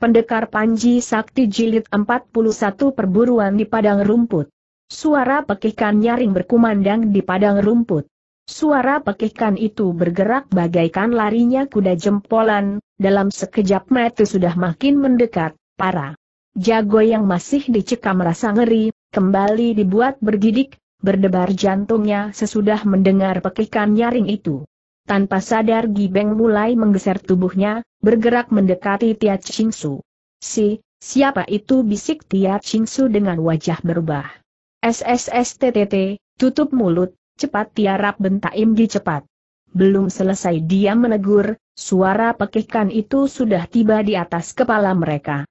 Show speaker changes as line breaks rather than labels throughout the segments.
Pendekar Panji Sakti Jilid 41 Perburuan di Padang Rumput. Suara pekikan nyaring berkumandang di padang rumput. Suara pekikan itu bergerak bagaikan larinya kuda jempolan, dalam sekejap mata sudah makin mendekat, para jago yang masih dicekam rasa ngeri, kembali dibuat bergidik, berdebar jantungnya sesudah mendengar pekikan nyaring itu. Tanpa sadar Beng mulai menggeser tubuhnya, bergerak mendekati Tia Chingsu. Si, siapa itu bisik Tia Su dengan wajah berubah. SSSTTT, tutup mulut, cepat tiarap bentak Gi cepat. Belum selesai dia menegur, suara pekikan itu sudah tiba di atas kepala mereka.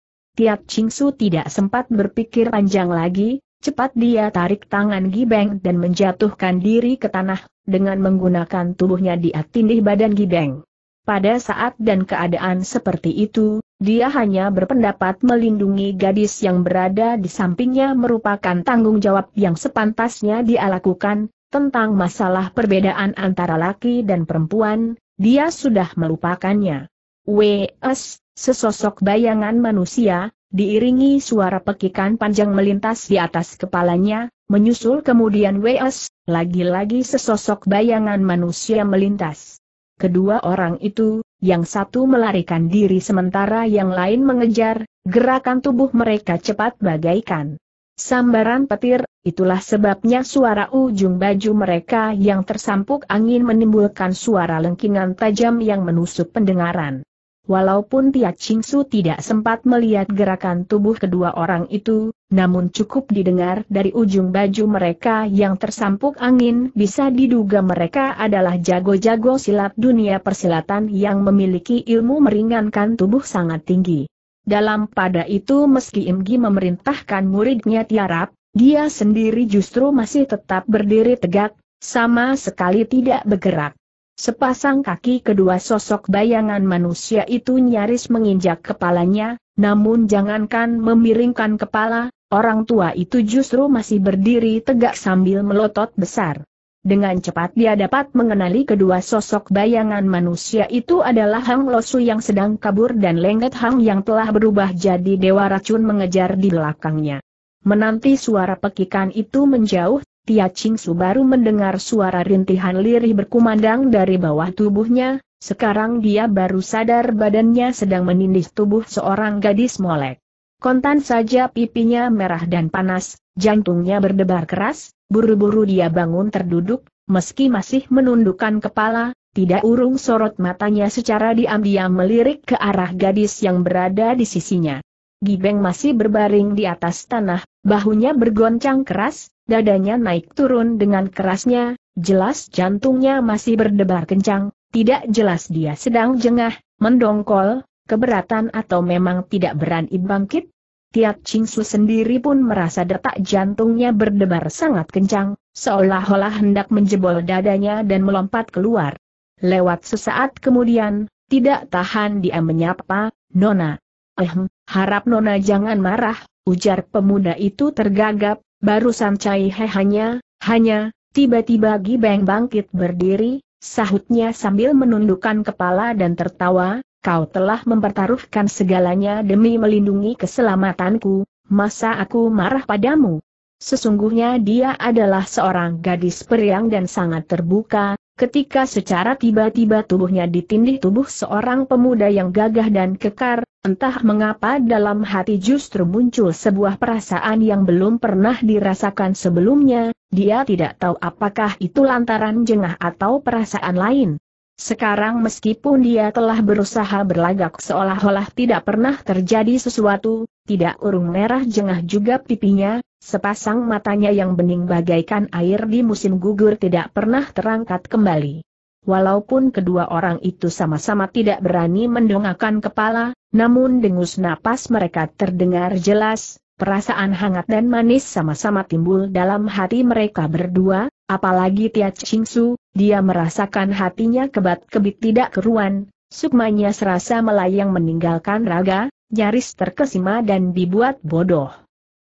Ching Su tidak sempat berpikir panjang lagi, Cepat dia tarik tangan Gibeng dan menjatuhkan diri ke tanah, dengan menggunakan tubuhnya di atindih badan Gibeng. Pada saat dan keadaan seperti itu, dia hanya berpendapat melindungi gadis yang berada di sampingnya merupakan tanggung jawab yang sepantasnya dia lakukan, tentang masalah perbedaan antara laki dan perempuan, dia sudah melupakannya. W.S., sesosok bayangan manusia, Diiringi suara pekikan panjang melintas di atas kepalanya, menyusul kemudian Wes, lagi-lagi sesosok bayangan manusia melintas. Kedua orang itu, yang satu melarikan diri sementara yang lain mengejar, gerakan tubuh mereka cepat bagaikan sambaran petir, itulah sebabnya suara ujung baju mereka yang tersampuk angin menimbulkan suara lengkingan tajam yang menusuk pendengaran. Walaupun Tia Su tidak sempat melihat gerakan tubuh kedua orang itu, namun cukup didengar dari ujung baju mereka yang tersampuk angin bisa diduga mereka adalah jago-jago silat dunia persilatan yang memiliki ilmu meringankan tubuh sangat tinggi. Dalam pada itu meski Imgi memerintahkan muridnya tiarap, dia sendiri justru masih tetap berdiri tegak, sama sekali tidak bergerak. Sepasang kaki kedua sosok bayangan manusia itu nyaris menginjak kepalanya, namun jangankan memiringkan kepala, orang tua itu justru masih berdiri tegak sambil melotot besar. Dengan cepat dia dapat mengenali kedua sosok bayangan manusia itu adalah Hang Losu yang sedang kabur dan Lengket Hang yang telah berubah jadi dewa racun mengejar di belakangnya. Menanti suara pekikan itu menjauh Tia Subaru baru mendengar suara rintihan lirih berkumandang dari bawah tubuhnya, sekarang dia baru sadar badannya sedang menindih tubuh seorang gadis molek. Kontan saja pipinya merah dan panas, jantungnya berdebar keras, buru-buru dia bangun terduduk, meski masih menundukkan kepala, tidak urung sorot matanya secara diam-diam melirik ke arah gadis yang berada di sisinya. Gibeng masih berbaring di atas tanah, bahunya bergoncang keras, Dadanya naik turun dengan kerasnya, jelas jantungnya masih berdebar kencang, tidak jelas dia sedang jengah, mendongkol, keberatan atau memang tidak berani bangkit. Tiat Chingsu sendiri pun merasa detak jantungnya berdebar sangat kencang, seolah-olah hendak menjebol dadanya dan melompat keluar. Lewat sesaat kemudian, tidak tahan dia menyapa, Nona. Ehm, harap Nona jangan marah, ujar pemuda itu tergagap, Baru Cai He hanya, hanya, tiba-tiba Gi Beng bangkit berdiri, sahutnya sambil menundukkan kepala dan tertawa, kau telah mempertaruhkan segalanya demi melindungi keselamatanku, masa aku marah padamu? Sesungguhnya dia adalah seorang gadis periang dan sangat terbuka, ketika secara tiba-tiba tubuhnya ditindih tubuh seorang pemuda yang gagah dan kekar, entah mengapa dalam hati justru muncul sebuah perasaan yang belum pernah dirasakan sebelumnya, dia tidak tahu apakah itu lantaran jengah atau perasaan lain. Sekarang meskipun dia telah berusaha berlagak seolah-olah tidak pernah terjadi sesuatu, tidak urung merah jengah juga pipinya, Sepasang matanya yang bening bagaikan air di musim gugur tidak pernah terangkat kembali. Walaupun kedua orang itu sama-sama tidak berani mendongakkan kepala, namun dengus napas mereka terdengar jelas, perasaan hangat dan manis sama-sama timbul dalam hati mereka berdua, apalagi Tia Chingsu, dia merasakan hatinya kebat-kebit tidak keruan, sukmanya serasa melayang meninggalkan raga, nyaris terkesima dan dibuat bodoh.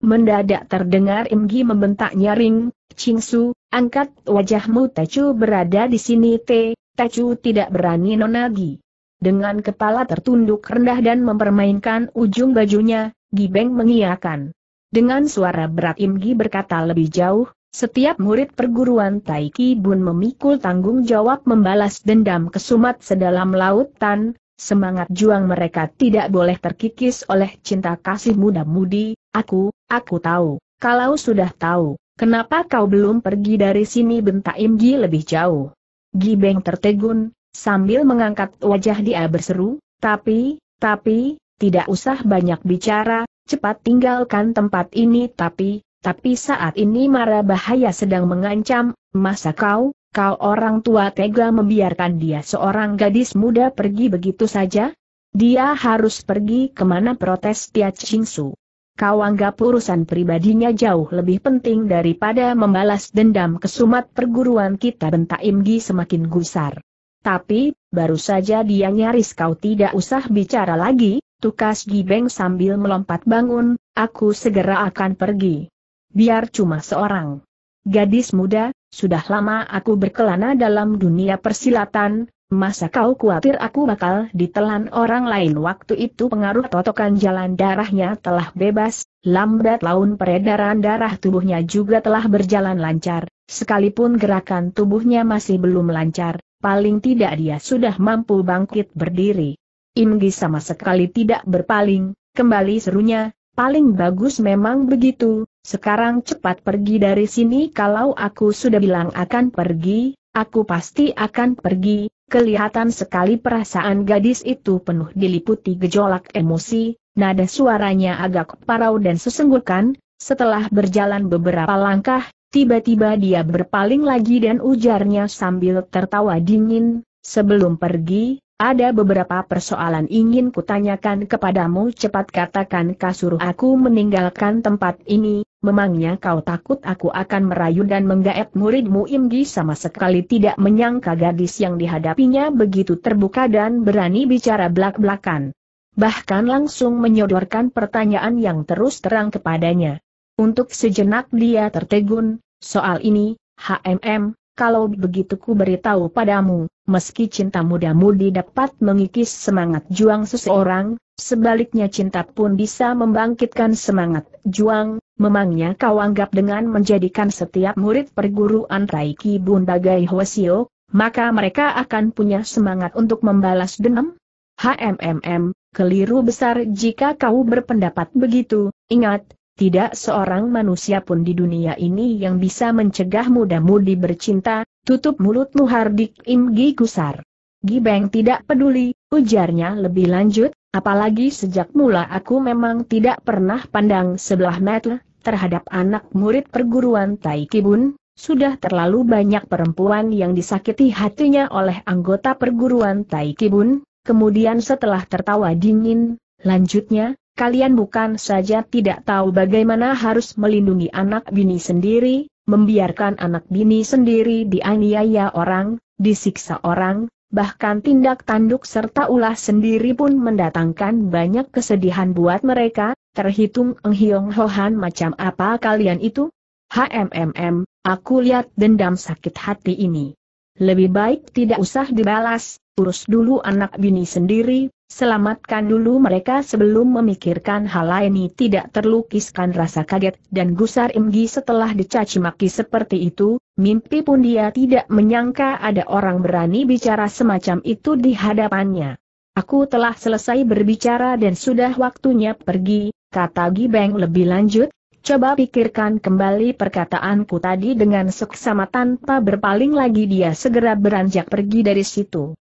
Mendadak terdengar Imgi membentak nyaring, Su, angkat wajahmu Tecu berada di sini Te, Tecu tidak berani nonagi. Dengan kepala tertunduk rendah dan mempermainkan ujung bajunya, Gibeng mengiakan. Dengan suara berat Imgi berkata lebih jauh, setiap murid perguruan Taiki Bun memikul tanggung jawab membalas dendam kesumat sedalam lautan, semangat juang mereka tidak boleh terkikis oleh cinta kasih muda-mudi, aku, aku tahu, kalau sudah tahu, kenapa kau belum pergi dari sini bentak Imgi lebih jauh. Gi Beng tertegun, sambil mengangkat wajah dia berseru, tapi, tapi, tidak usah banyak bicara, cepat tinggalkan tempat ini tapi, tapi saat ini mara bahaya sedang mengancam, masa kau, Kau orang tua tega membiarkan dia seorang gadis muda pergi begitu saja? Dia harus pergi kemana protes Tia Chingsu. Kau anggap urusan pribadinya jauh lebih penting daripada membalas dendam kesumat perguruan kita bentak Imgi semakin gusar. Tapi, baru saja dia nyaris kau tidak usah bicara lagi, tukas Gibeng sambil melompat bangun, aku segera akan pergi. Biar cuma seorang gadis muda, sudah lama aku berkelana dalam dunia persilatan, masa kau khawatir aku bakal ditelan orang lain waktu itu pengaruh totokan jalan darahnya telah bebas, lambat laun peredaran darah tubuhnya juga telah berjalan lancar, sekalipun gerakan tubuhnya masih belum lancar, paling tidak dia sudah mampu bangkit berdiri. Imgi sama sekali tidak berpaling, kembali serunya, paling bagus memang begitu, sekarang cepat pergi dari sini kalau aku sudah bilang akan pergi, aku pasti akan pergi. Kelihatan sekali perasaan gadis itu penuh diliputi gejolak emosi, nada suaranya agak parau dan sesenggukan, setelah berjalan beberapa langkah, tiba-tiba dia berpaling lagi dan ujarnya sambil tertawa dingin, sebelum pergi, ada beberapa persoalan ingin kutanyakan kepadamu cepat katakan kasur aku meninggalkan tempat ini, memangnya kau takut aku akan merayu dan menggaet muridmu Imgi sama sekali tidak menyangka gadis yang dihadapinya begitu terbuka dan berani bicara belak-belakan. Bahkan langsung menyodorkan pertanyaan yang terus terang kepadanya. Untuk sejenak dia tertegun, soal ini, HMM, kalau begitu ku beritahu padamu, meski cinta muda-mudi dapat mengikis semangat juang seseorang, sebaliknya cinta pun bisa membangkitkan semangat juang, Memangnya kau anggap dengan menjadikan setiap murid perguruan Raiki Bun bagai Hwasio, maka mereka akan punya semangat untuk membalas dendam? HMMM, keliru besar jika kau berpendapat begitu, ingat, tidak seorang manusia pun di dunia ini yang bisa mencegah muda-mudi bercinta, tutup mulutmu Hardik Imgi Gusar. Gibeng tidak peduli, ujarnya lebih lanjut, Apalagi sejak mula aku memang tidak pernah pandang sebelah mata terhadap anak murid perguruan Taikibun, sudah terlalu banyak perempuan yang disakiti hatinya oleh anggota perguruan Taikibun, kemudian setelah tertawa dingin, lanjutnya, kalian bukan saja tidak tahu bagaimana harus melindungi anak bini sendiri, membiarkan anak bini sendiri dianiaya orang, disiksa orang, bahkan tindak tanduk serta ulah sendiri pun mendatangkan banyak kesedihan buat mereka, terhitung Eng Hiong Hohan macam apa kalian itu? HMMM, aku lihat dendam sakit hati ini. Lebih baik tidak usah dibalas, urus dulu anak bini sendiri, Selamatkan dulu mereka sebelum memikirkan hal lain Ini tidak terlukiskan rasa kaget dan gusar Imgi setelah dicaci maki seperti itu, mimpi pun dia tidak menyangka ada orang berani bicara semacam itu di hadapannya. Aku telah selesai berbicara dan sudah waktunya pergi, kata Gibeng lebih lanjut, Coba pikirkan kembali perkataanku tadi dengan seksama tanpa berpaling lagi dia segera beranjak pergi dari situ.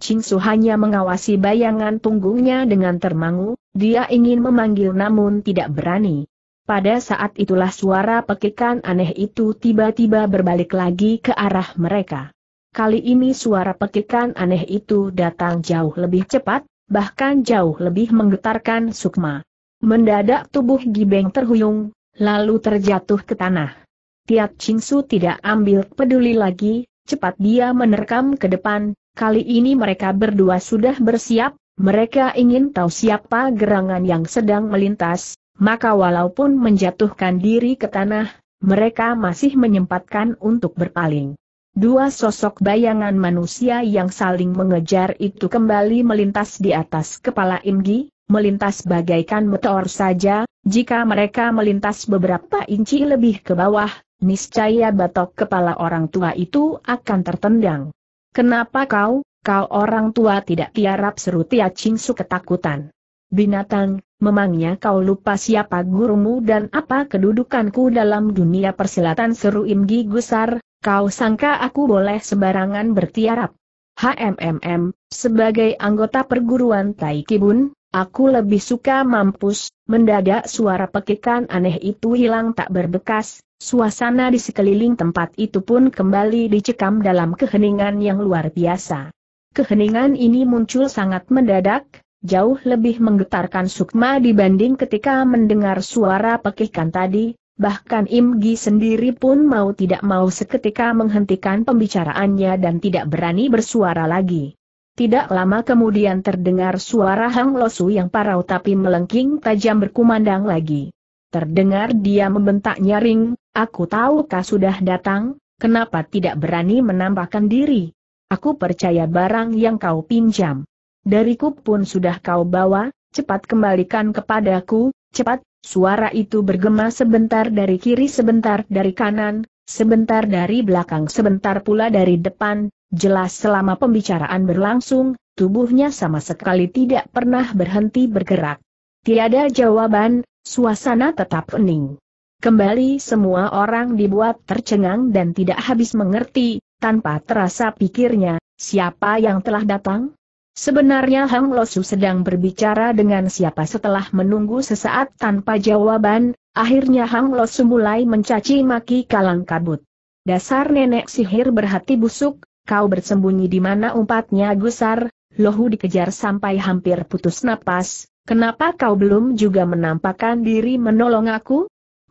Ching Su hanya mengawasi bayangan punggungnya dengan termangu, dia ingin memanggil namun tidak berani. Pada saat itulah suara pekikan aneh itu tiba-tiba berbalik lagi ke arah mereka. Kali ini suara pekikan aneh itu datang jauh lebih cepat, bahkan jauh lebih menggetarkan sukma. Mendadak tubuh Gibeng terhuyung, lalu terjatuh ke tanah. Tiap Chinsu tidak ambil peduli lagi, cepat dia menerkam ke depan, Kali ini mereka berdua sudah bersiap, mereka ingin tahu siapa gerangan yang sedang melintas, maka walaupun menjatuhkan diri ke tanah, mereka masih menyempatkan untuk berpaling. Dua sosok bayangan manusia yang saling mengejar itu kembali melintas di atas kepala Imgi, melintas bagaikan meteor saja, jika mereka melintas beberapa inci lebih ke bawah, niscaya batok kepala orang tua itu akan tertendang. Kenapa kau, kau orang tua tidak tiarap seru Tia Su ketakutan. Binatang, memangnya kau lupa siapa gurumu dan apa kedudukanku dalam dunia persilatan seru Imgi Gusar, kau sangka aku boleh sembarangan bertiarap. HMMM, sebagai anggota perguruan Taikibun, aku lebih suka mampus, mendadak suara pekikan aneh itu hilang tak berbekas, Suasana di sekeliling tempat itu pun kembali dicekam dalam keheningan yang luar biasa. Keheningan ini muncul sangat mendadak, jauh lebih menggetarkan Sukma dibanding ketika mendengar suara pekikan tadi, Bahkan Imgi sendiri pun mau tidak mau seketika menghentikan pembicaraannya dan tidak berani bersuara lagi. Tidak lama kemudian terdengar suara Hang Losu yang parau tapi melengking tajam berkumandang lagi. Terdengar dia membentak nyaring, Aku tahu kau sudah datang, kenapa tidak berani menampakkan diri? Aku percaya barang yang kau pinjam. Dariku pun sudah kau bawa, cepat kembalikan kepadaku, cepat, suara itu bergema sebentar dari kiri sebentar dari kanan, sebentar dari belakang sebentar pula dari depan, jelas selama pembicaraan berlangsung, tubuhnya sama sekali tidak pernah berhenti bergerak. Tiada jawaban, suasana tetap hening. Kembali semua orang dibuat tercengang dan tidak habis mengerti, tanpa terasa pikirnya, siapa yang telah datang? Sebenarnya Hang Losu sedang berbicara dengan siapa setelah menunggu sesaat tanpa jawaban, akhirnya Hang Losu mulai mencaci maki kalang kabut. Dasar nenek sihir berhati busuk, kau bersembunyi di mana umpatnya gusar, Lohu dikejar sampai hampir putus napas, kenapa kau belum juga menampakkan diri menolong aku?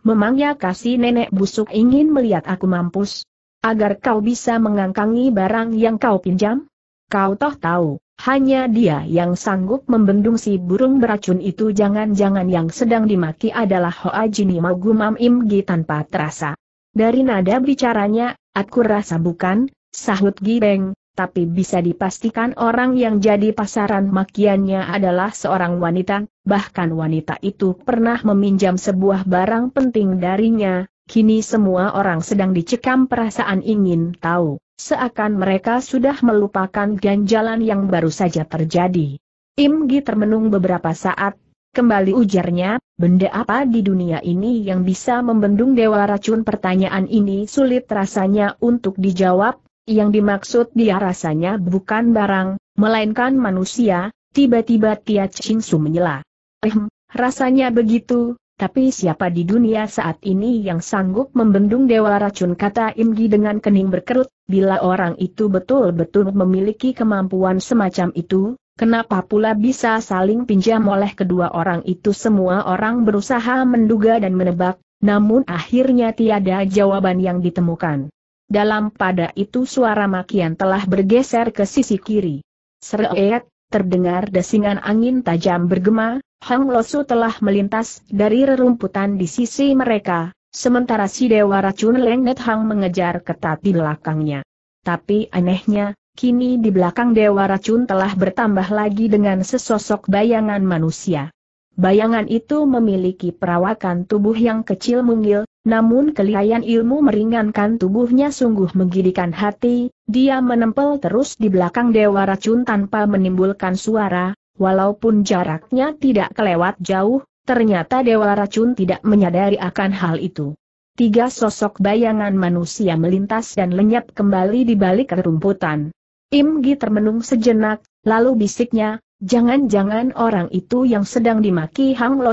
Memangnya kasih nenek busuk ingin melihat aku mampus? Agar kau bisa mengangkangi barang yang kau pinjam? Kau toh tahu, hanya dia yang sanggup membendung si burung beracun itu jangan-jangan yang sedang dimaki adalah Hoa Jini Magumam Imgi tanpa terasa. Dari nada bicaranya, aku rasa bukan, sahut Gibeng, tapi bisa dipastikan orang yang jadi pasaran makiannya adalah seorang wanita, bahkan wanita itu pernah meminjam sebuah barang penting darinya, kini semua orang sedang dicekam perasaan ingin tahu, seakan mereka sudah melupakan ganjalan yang baru saja terjadi. Im Imgi termenung beberapa saat, kembali ujarnya, benda apa di dunia ini yang bisa membendung dewa racun pertanyaan ini sulit rasanya untuk dijawab, yang dimaksud dia rasanya bukan barang, melainkan manusia, tiba-tiba Tia Ching Su menyela. Ehm, rasanya begitu, tapi siapa di dunia saat ini yang sanggup membendung dewa racun kata Im Imgi dengan kening berkerut, bila orang itu betul-betul memiliki kemampuan semacam itu, kenapa pula bisa saling pinjam oleh kedua orang itu semua orang berusaha menduga dan menebak, namun akhirnya tiada jawaban yang ditemukan. Dalam pada itu suara makian telah bergeser ke sisi kiri. Seret, terdengar desingan angin tajam bergema, Hang Losu telah melintas dari rerumputan di sisi mereka, sementara si Dewa Racun Lengnet Hang mengejar ketat di belakangnya. Tapi anehnya, kini di belakang Dewa Racun telah bertambah lagi dengan sesosok bayangan manusia. Bayangan itu memiliki perawakan tubuh yang kecil mungil, namun kelihayan ilmu meringankan tubuhnya sungguh menggidikan hati, dia menempel terus di belakang Dewa Racun tanpa menimbulkan suara, walaupun jaraknya tidak kelewat jauh, ternyata Dewa Racun tidak menyadari akan hal itu. Tiga sosok bayangan manusia melintas dan lenyap kembali di balik kerumputan. Im Gi termenung sejenak, lalu bisiknya, jangan-jangan orang itu yang sedang dimaki Hang Lo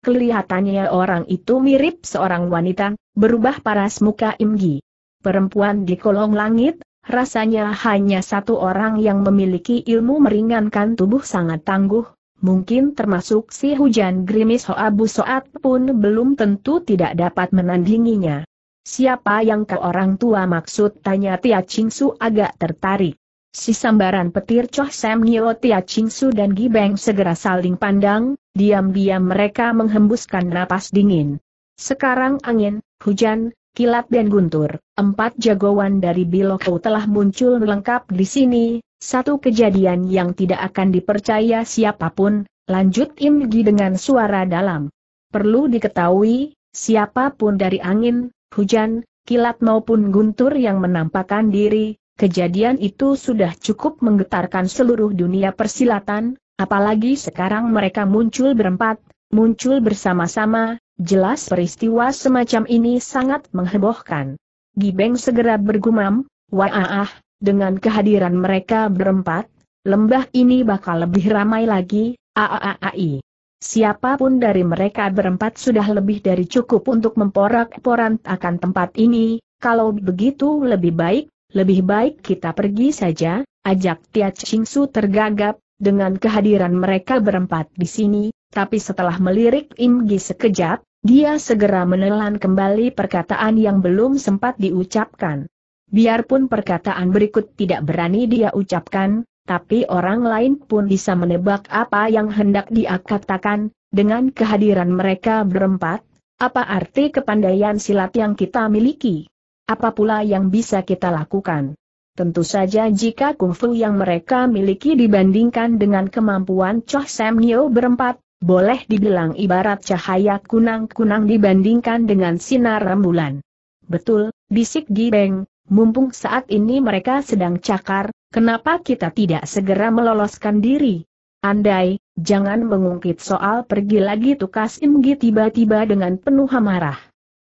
Kelihatannya orang itu mirip seorang wanita, berubah paras muka Imgi. Perempuan di kolong langit, rasanya hanya satu orang yang memiliki ilmu meringankan tubuh sangat tangguh, mungkin termasuk si hujan gerimis Hoabu Soat pun belum tentu tidak dapat menandinginya. Siapa yang ke orang tua maksud tanya Tia Su agak tertarik. Si sambaran petir Choh Sam Nio Tia Ching Su dan Gibeng segera saling pandang, diam-diam mereka menghembuskan napas dingin. Sekarang angin, hujan, kilat dan guntur, empat jagoan dari Biloko telah muncul lengkap di sini, satu kejadian yang tidak akan dipercaya siapapun, lanjut Im Gi dengan suara dalam. Perlu diketahui, siapapun dari angin, hujan, kilat maupun guntur yang menampakkan diri, Kejadian itu sudah cukup menggetarkan seluruh dunia persilatan, apalagi sekarang mereka muncul berempat, muncul bersama-sama, jelas peristiwa semacam ini sangat menghebohkan. Gibeng segera bergumam, Wah, dengan kehadiran mereka berempat, lembah ini bakal lebih ramai lagi, aaai. Siapapun dari mereka berempat sudah lebih dari cukup untuk memporak-porant tempat ini, kalau begitu lebih baik lebih baik kita pergi saja, ajak Tia Ching Su tergagap, dengan kehadiran mereka berempat di sini, tapi setelah melirik Im Gi sekejap, dia segera menelan kembali perkataan yang belum sempat diucapkan. Biarpun perkataan berikut tidak berani dia ucapkan, tapi orang lain pun bisa menebak apa yang hendak dia katakan, dengan kehadiran mereka berempat, apa arti kepandaian silat yang kita miliki. Apa pula yang bisa kita lakukan? Tentu saja jika kungfu yang mereka miliki dibandingkan dengan kemampuan Choh Sam Nyo berempat, boleh dibilang ibarat cahaya kunang-kunang dibandingkan dengan sinar rembulan. Betul, bisik Gibeng, mumpung saat ini mereka sedang cakar, kenapa kita tidak segera meloloskan diri? Andai, jangan mengungkit soal pergi lagi tukas Imgi tiba-tiba dengan penuh amarah.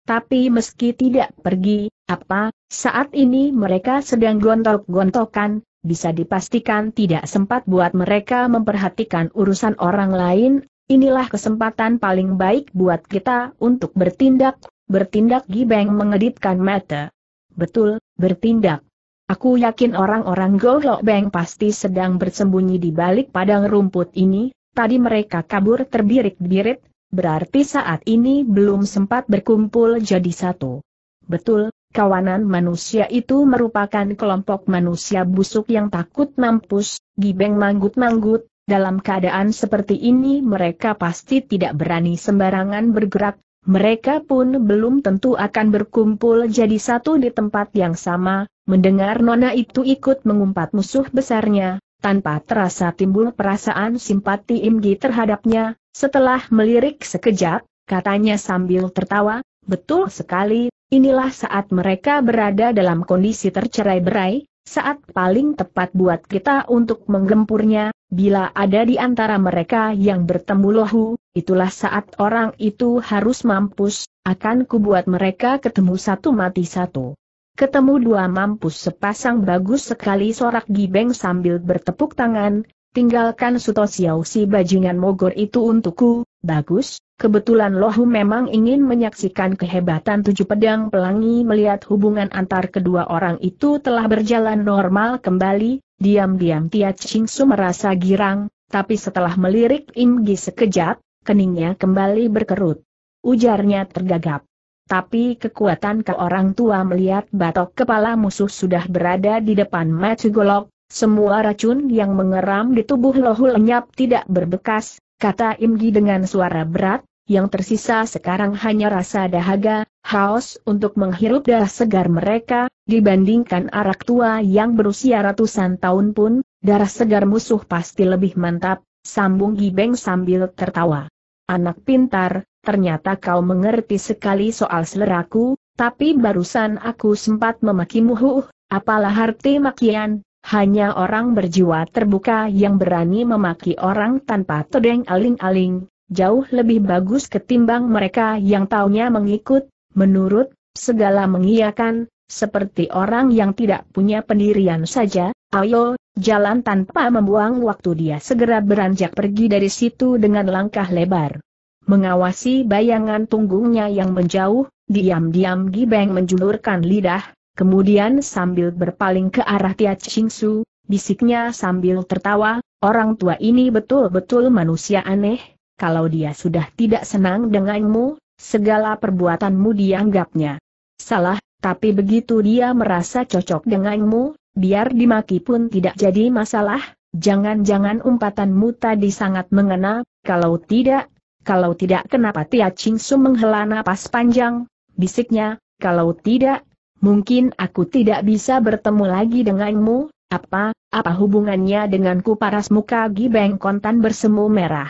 Tapi meski tidak pergi, apa, saat ini mereka sedang gontok-gontokan, bisa dipastikan tidak sempat buat mereka memperhatikan urusan orang lain, inilah kesempatan paling baik buat kita untuk bertindak, bertindak Gibeng mengedipkan mata. Betul, bertindak. Aku yakin orang-orang Golok Beng pasti sedang bersembunyi di balik padang rumput ini, tadi mereka kabur terbirit-birit, berarti saat ini belum sempat berkumpul jadi satu. Betul, Kawanan manusia itu merupakan kelompok manusia busuk yang takut mampus, gibeng manggut-manggut, dalam keadaan seperti ini mereka pasti tidak berani sembarangan bergerak, mereka pun belum tentu akan berkumpul jadi satu di tempat yang sama, mendengar Nona itu ikut mengumpat musuh besarnya, tanpa terasa timbul perasaan simpati Imgi terhadapnya, setelah melirik sekejap, katanya sambil tertawa, betul sekali, Inilah saat mereka berada dalam kondisi tercerai-berai, saat paling tepat buat kita untuk menggempurnya, bila ada di antara mereka yang bertemu lohu, itulah saat orang itu harus mampus, akan kubuat mereka ketemu satu mati satu. Ketemu dua mampus sepasang bagus sekali sorak Gibeng sambil bertepuk tangan, tinggalkan Suto Xiao si bajingan mogor itu untukku, Bagus, kebetulan Lohu memang ingin menyaksikan kehebatan tujuh pedang pelangi melihat hubungan antar kedua orang itu telah berjalan normal kembali, diam-diam Tia Ching Su merasa girang, tapi setelah melirik Im Gi sekejap, keningnya kembali berkerut. Ujarnya tergagap. Tapi kekuatan ke orang tua melihat batok kepala musuh sudah berada di depan Matsu Golok, semua racun yang mengeram di tubuh Lohu lenyap tidak berbekas, kata Imgi dengan suara berat, yang tersisa sekarang hanya rasa dahaga, haus untuk menghirup darah segar mereka, dibandingkan arak tua yang berusia ratusan tahun pun, darah segar musuh pasti lebih mantap, sambung Gibeng sambil tertawa. Anak pintar, ternyata kau mengerti sekali soal seleraku, tapi barusan aku sempat memakimu huh, apalah arti makian, hanya orang berjiwa terbuka yang berani memaki orang tanpa todeng aling-aling, jauh lebih bagus ketimbang mereka yang taunya mengikut, menurut, segala mengiyakan, seperti orang yang tidak punya pendirian saja, ayo, jalan tanpa membuang waktu dia segera beranjak pergi dari situ dengan langkah lebar. Mengawasi bayangan punggungnya yang menjauh, diam-diam Gibeng menjulurkan lidah, Kemudian sambil berpaling ke arah Tia Ching Su, bisiknya sambil tertawa, orang tua ini betul-betul manusia aneh, kalau dia sudah tidak senang denganmu, segala perbuatanmu dianggapnya salah, tapi begitu dia merasa cocok denganmu, biar dimaki pun tidak jadi masalah, jangan-jangan umpatanmu tadi sangat mengena, kalau tidak, kalau tidak kenapa Tia Ching Su menghela napas panjang, bisiknya, kalau tidak, mungkin aku tidak bisa bertemu lagi denganmu, apa, apa hubungannya denganku paras muka Gibeng Kontan bersemu merah.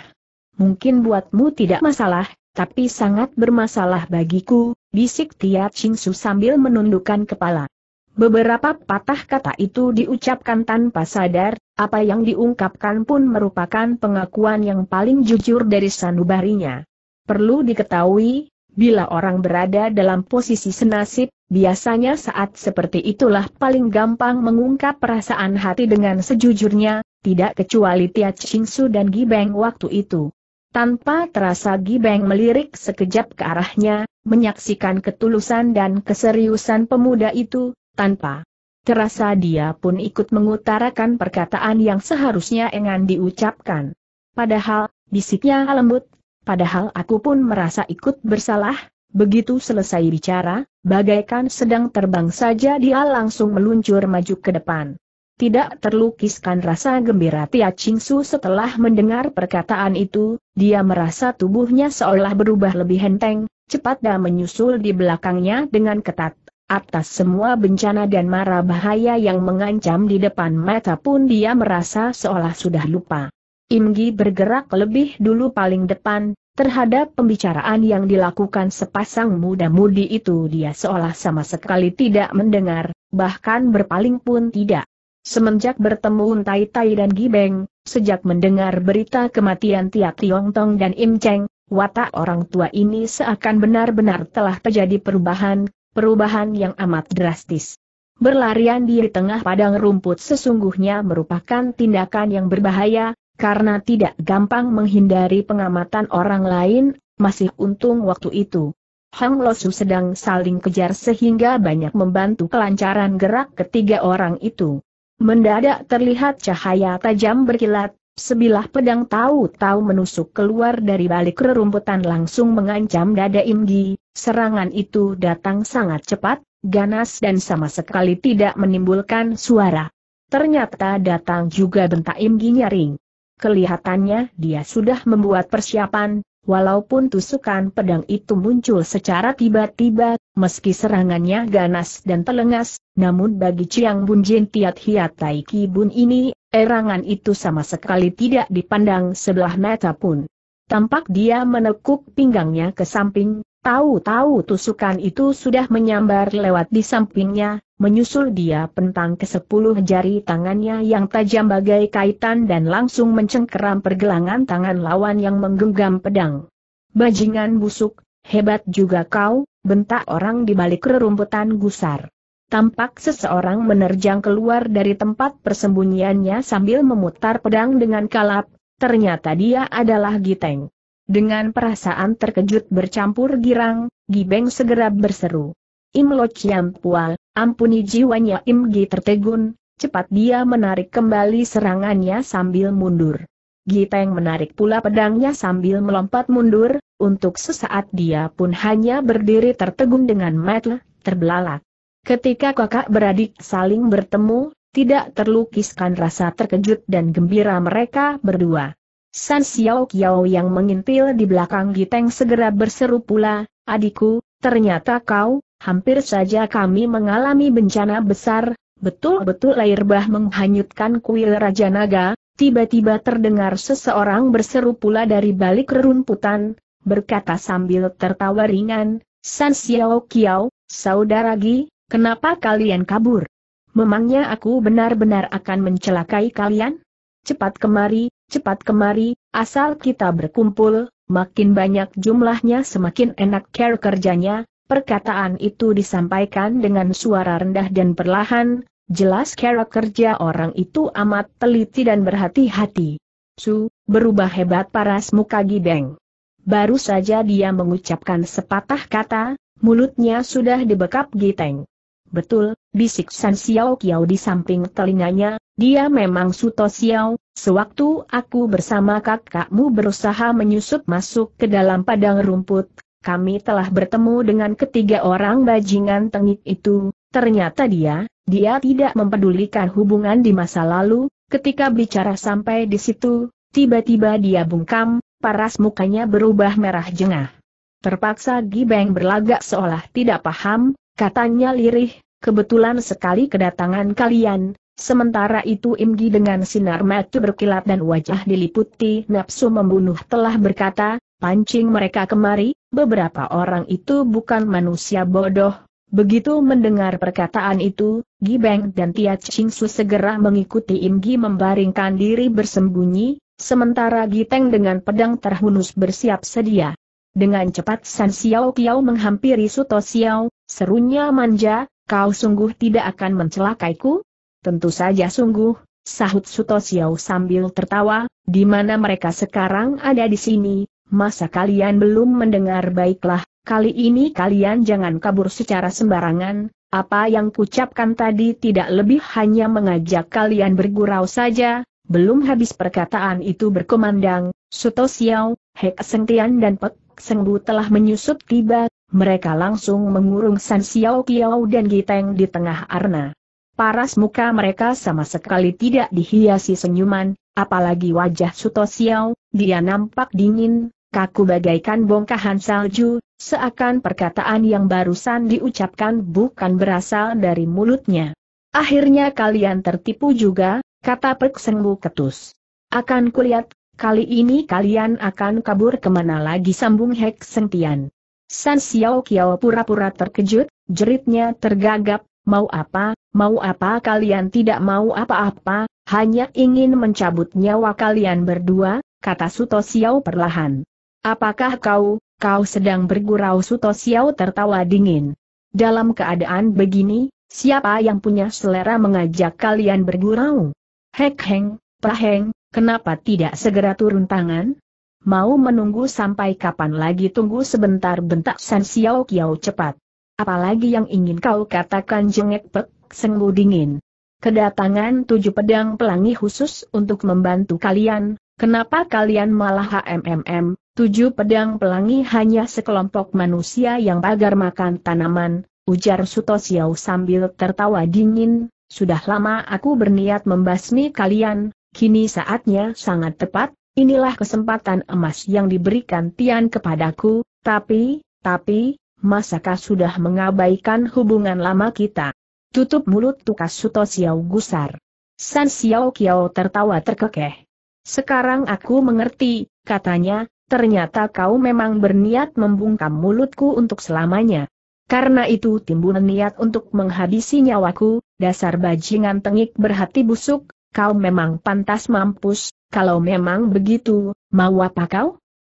Mungkin buatmu tidak masalah, tapi sangat bermasalah bagiku, bisik Tia Su sambil menundukkan kepala. Beberapa patah kata itu diucapkan tanpa sadar, apa yang diungkapkan pun merupakan pengakuan yang paling jujur dari sanubarinya. Perlu diketahui, Bila orang berada dalam posisi senasib, biasanya saat seperti itulah paling gampang mengungkap perasaan hati dengan sejujurnya, tidak kecuali Tia Chingsu dan Gibeng waktu itu. Tanpa terasa Gibeng melirik sekejap ke arahnya, menyaksikan ketulusan dan keseriusan pemuda itu, tanpa terasa dia pun ikut mengutarakan perkataan yang seharusnya enggan diucapkan. Padahal, bisiknya lembut, padahal aku pun merasa ikut bersalah, begitu selesai bicara, bagaikan sedang terbang saja dia langsung meluncur maju ke depan. Tidak terlukiskan rasa gembira Tia Chingsu setelah mendengar perkataan itu, dia merasa tubuhnya seolah berubah lebih henteng, cepat dan menyusul di belakangnya dengan ketat. Atas semua bencana dan mara bahaya yang mengancam di depan mata pun dia merasa seolah sudah lupa. Imgi bergerak lebih dulu paling depan, terhadap pembicaraan yang dilakukan sepasang muda-mudi itu dia seolah sama sekali tidak mendengar, bahkan berpaling pun tidak. Semenjak bertemu untai Tai dan Gibeng, sejak mendengar berita kematian Tia Tiong tong dan Im Cheng, watak orang tua ini seakan benar-benar telah terjadi perubahan, perubahan yang amat drastis. Berlarian di tengah padang rumput sesungguhnya merupakan tindakan yang berbahaya, karena tidak gampang menghindari pengamatan orang lain, masih untung waktu itu. Hang Losu sedang saling kejar sehingga banyak membantu kelancaran gerak ketiga orang itu. Mendadak terlihat cahaya tajam berkilat, sebilah pedang tahu-tahu menusuk keluar dari balik rerumputan langsung mengancam dada Imgi, serangan itu datang sangat cepat, ganas dan sama sekali tidak menimbulkan suara. Ternyata datang juga bentak Imgi nyaring. Kelihatannya dia sudah membuat persiapan, walaupun tusukan pedang itu muncul secara tiba-tiba, meski serangannya ganas dan telengas, namun bagi Chiang Bun Jin Tiat Hiat Tai Ki Bun ini, erangan itu sama sekali tidak dipandang sebelah mata pun. Tampak dia menekuk pinggangnya ke samping, Tahu-tahu tusukan itu sudah menyambar lewat di sampingnya, menyusul dia pentang ke sepuluh jari tangannya yang tajam bagai kaitan dan langsung mencengkeram pergelangan tangan lawan yang menggenggam pedang. Bajingan busuk, hebat juga kau, bentak orang di balik rerumputan gusar. Tampak seseorang menerjang keluar dari tempat persembunyiannya sambil memutar pedang dengan kalap, ternyata dia adalah Giteng. Dengan perasaan terkejut bercampur girang, Gibeng segera berseru. Im Lo Chiam Pual, ampuni jiwanya Im Gi tertegun, cepat dia menarik kembali serangannya sambil mundur. yang menarik pula pedangnya sambil melompat mundur, untuk sesaat dia pun hanya berdiri tertegun dengan metel, terbelalak. Ketika kakak beradik saling bertemu, tidak terlukiskan rasa terkejut dan gembira mereka berdua. San Xiao Qiao yang mengintil di belakang Giteng segera berseru pula, adikku, ternyata kau, hampir saja kami mengalami bencana besar, betul-betul air bah menghanyutkan kuil Raja Naga, tiba-tiba terdengar seseorang berseru pula dari balik rerumputan, berkata sambil tertawa ringan, San Xiao Qiao, saudara Gi, kenapa kalian kabur? Memangnya aku benar-benar akan mencelakai kalian? Cepat kemari, cepat kemari, asal kita berkumpul, makin banyak jumlahnya semakin enak care kerjanya, perkataan itu disampaikan dengan suara rendah dan perlahan, jelas care kerja orang itu amat teliti dan berhati-hati. Su, berubah hebat paras muka Gideng. Baru saja dia mengucapkan sepatah kata, mulutnya sudah dibekap Giteng. Betul, bisik San Xiao Kiao di samping telinganya, dia memang Suto Xiao, sewaktu aku bersama kakakmu berusaha menyusup masuk ke dalam padang rumput, kami telah bertemu dengan ketiga orang bajingan tengik itu, ternyata dia, dia tidak mempedulikan hubungan di masa lalu, ketika bicara sampai di situ, tiba-tiba dia bungkam, paras mukanya berubah merah jengah. Terpaksa Gibeng berlagak seolah tidak paham, katanya lirih, Kebetulan sekali kedatangan kalian, sementara itu Imgi dengan sinar mata berkilat dan wajah diliputi nafsu membunuh telah berkata, pancing mereka kemari, beberapa orang itu bukan manusia bodoh. Begitu mendengar perkataan itu, Gibeng dan Tia Chingsu segera mengikuti Imgi membaringkan diri bersembunyi, sementara Giteng dengan pedang terhunus bersiap sedia. Dengan cepat San Xiao Kiao menghampiri Suto Xiao, serunya manja, Kau sungguh tidak akan mencelakaiku? Tentu saja sungguh, sahut Sutosiau sambil tertawa, di mana mereka sekarang ada di sini, masa kalian belum mendengar baiklah, kali ini kalian jangan kabur secara sembarangan, apa yang kucapkan tadi tidak lebih hanya mengajak kalian bergurau saja, belum habis perkataan itu berkomandang, Sutosiau, Hek Sengtian dan Pek Sengbu telah menyusup tiba mereka langsung mengurung San Xiao Kiao dan Giteng di tengah arna. Paras muka mereka sama sekali tidak dihiasi senyuman, apalagi wajah Suto Xiao, dia nampak dingin, kaku bagaikan bongkahan salju, seakan perkataan yang barusan diucapkan bukan berasal dari mulutnya. Akhirnya kalian tertipu juga, kata Pek Sengbu ketus. Akan kulihat, kali ini kalian akan kabur kemana lagi sambung Hek Sentian. San Xiao Kiao pura-pura terkejut, jeritnya tergagap, mau apa, mau apa kalian tidak mau apa-apa, hanya ingin mencabut nyawa kalian berdua, kata Suto Xiao perlahan. Apakah kau, kau sedang bergurau Suto Xiao tertawa dingin. Dalam keadaan begini, siapa yang punya selera mengajak kalian bergurau? Hek Heng, Praheng, kenapa tidak segera turun tangan? Mau menunggu sampai kapan lagi tunggu sebentar bentak San Xiao Kiao cepat. Apalagi yang ingin kau katakan jengek pek, senggu dingin. Kedatangan tujuh pedang pelangi khusus untuk membantu kalian, kenapa kalian malah HMMM, tujuh pedang pelangi hanya sekelompok manusia yang pagar makan tanaman, ujar Suto Xiao sambil tertawa dingin, sudah lama aku berniat membasmi kalian, kini saatnya sangat tepat, Inilah kesempatan emas yang diberikan Tian kepadaku, tapi, tapi, masakah sudah mengabaikan hubungan lama kita? Tutup mulut tukas Suto Xiao gusar. San Xiao Kiao tertawa terkekeh. Sekarang aku mengerti, katanya, ternyata kau memang berniat membungkam mulutku untuk selamanya. Karena itu timbul niat untuk menghabisi nyawaku, dasar bajingan tengik berhati busuk, kau memang pantas mampus, kalau memang begitu, mau apa kau?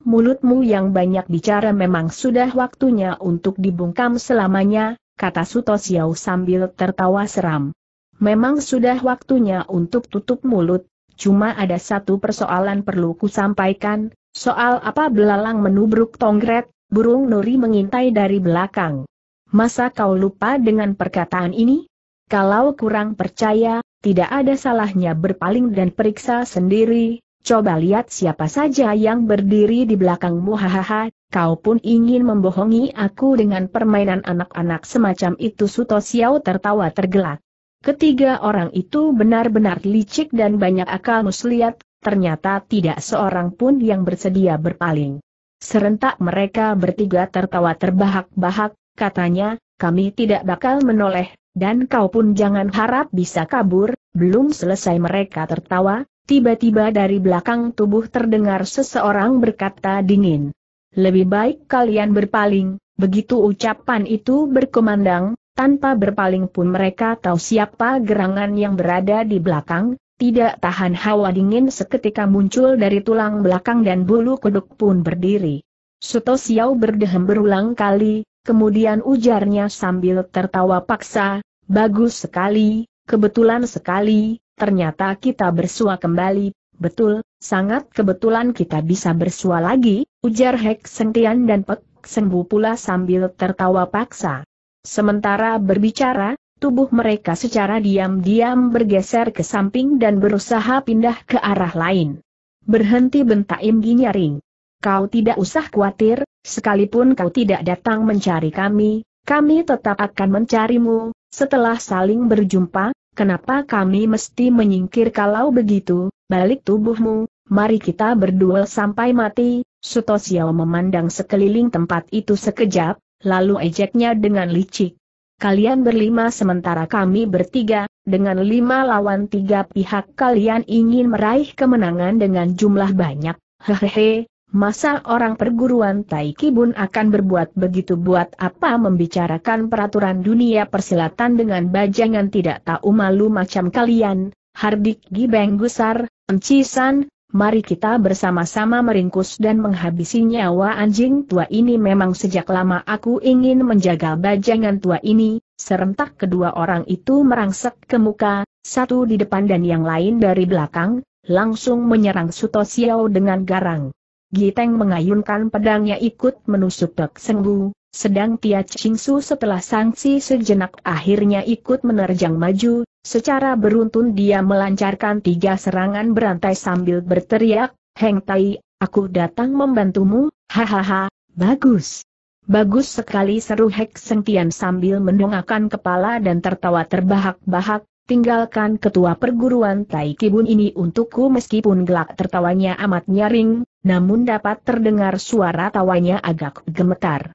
Mulutmu yang banyak bicara memang sudah waktunya untuk dibungkam selamanya, kata Suto Xiao sambil tertawa seram. Memang sudah waktunya untuk tutup mulut, cuma ada satu persoalan perlu ku sampaikan, soal apa belalang menubruk tongret, burung nuri mengintai dari belakang. Masa kau lupa dengan perkataan ini? Kalau kurang percaya, tidak ada salahnya berpaling dan periksa sendiri, coba lihat siapa saja yang berdiri di belakangmu hahaha, kau pun ingin membohongi aku dengan permainan anak-anak semacam itu Suto Xiao tertawa tergelak. Ketiga orang itu benar-benar licik dan banyak akal muslihat, ternyata tidak seorang pun yang bersedia berpaling. Serentak mereka bertiga tertawa terbahak-bahak, katanya, kami tidak bakal menoleh, dan kau pun jangan harap bisa kabur, belum selesai mereka tertawa, tiba-tiba dari belakang tubuh terdengar seseorang berkata dingin. Lebih baik kalian berpaling, begitu ucapan itu berkumandang, tanpa berpaling pun mereka tahu siapa gerangan yang berada di belakang, tidak tahan hawa dingin seketika muncul dari tulang belakang dan bulu kuduk pun berdiri. Suto Xiao berdehem berulang kali, Kemudian ujarnya sambil tertawa paksa, bagus sekali, kebetulan sekali, ternyata kita bersua kembali, betul, sangat kebetulan kita bisa bersua lagi, ujar Hek sentian dan Pek Sengbu pula sambil tertawa paksa. Sementara berbicara, tubuh mereka secara diam-diam bergeser ke samping dan berusaha pindah ke arah lain. Berhenti bentak Im Ginyaring kau tidak usah khawatir, sekalipun kau tidak datang mencari kami, kami tetap akan mencarimu, setelah saling berjumpa, kenapa kami mesti menyingkir kalau begitu, balik tubuhmu, mari kita berduel sampai mati, Sutosio memandang sekeliling tempat itu sekejap, lalu ejeknya dengan licik. Kalian berlima sementara kami bertiga, dengan lima lawan tiga pihak kalian ingin meraih kemenangan dengan jumlah banyak, hehehe, Masa orang perguruan Taikibun akan berbuat begitu buat apa membicarakan peraturan dunia persilatan dengan bajangan tidak tahu malu macam kalian, Hardik Gibeng Gusar, Encisan, mari kita bersama-sama meringkus dan menghabisi nyawa anjing tua ini memang sejak lama aku ingin menjaga bajangan tua ini, serentak kedua orang itu merangsek ke muka, satu di depan dan yang lain dari belakang, langsung menyerang Suto Xiao dengan garang. Giteng mengayunkan pedangnya ikut menusuk Tok Senggu, sedang Tia Chingsu setelah sanksi sejenak akhirnya ikut menerjang maju, secara beruntun dia melancarkan tiga serangan berantai sambil berteriak, Heng Tai, aku datang membantumu, hahaha, bagus. Bagus sekali seru Hek Sengtian sambil mendongakkan kepala dan tertawa terbahak-bahak, tinggalkan ketua perguruan Tai Kibun ini untukku meskipun gelak tertawanya amat nyaring, namun dapat terdengar suara tawanya agak gemetar.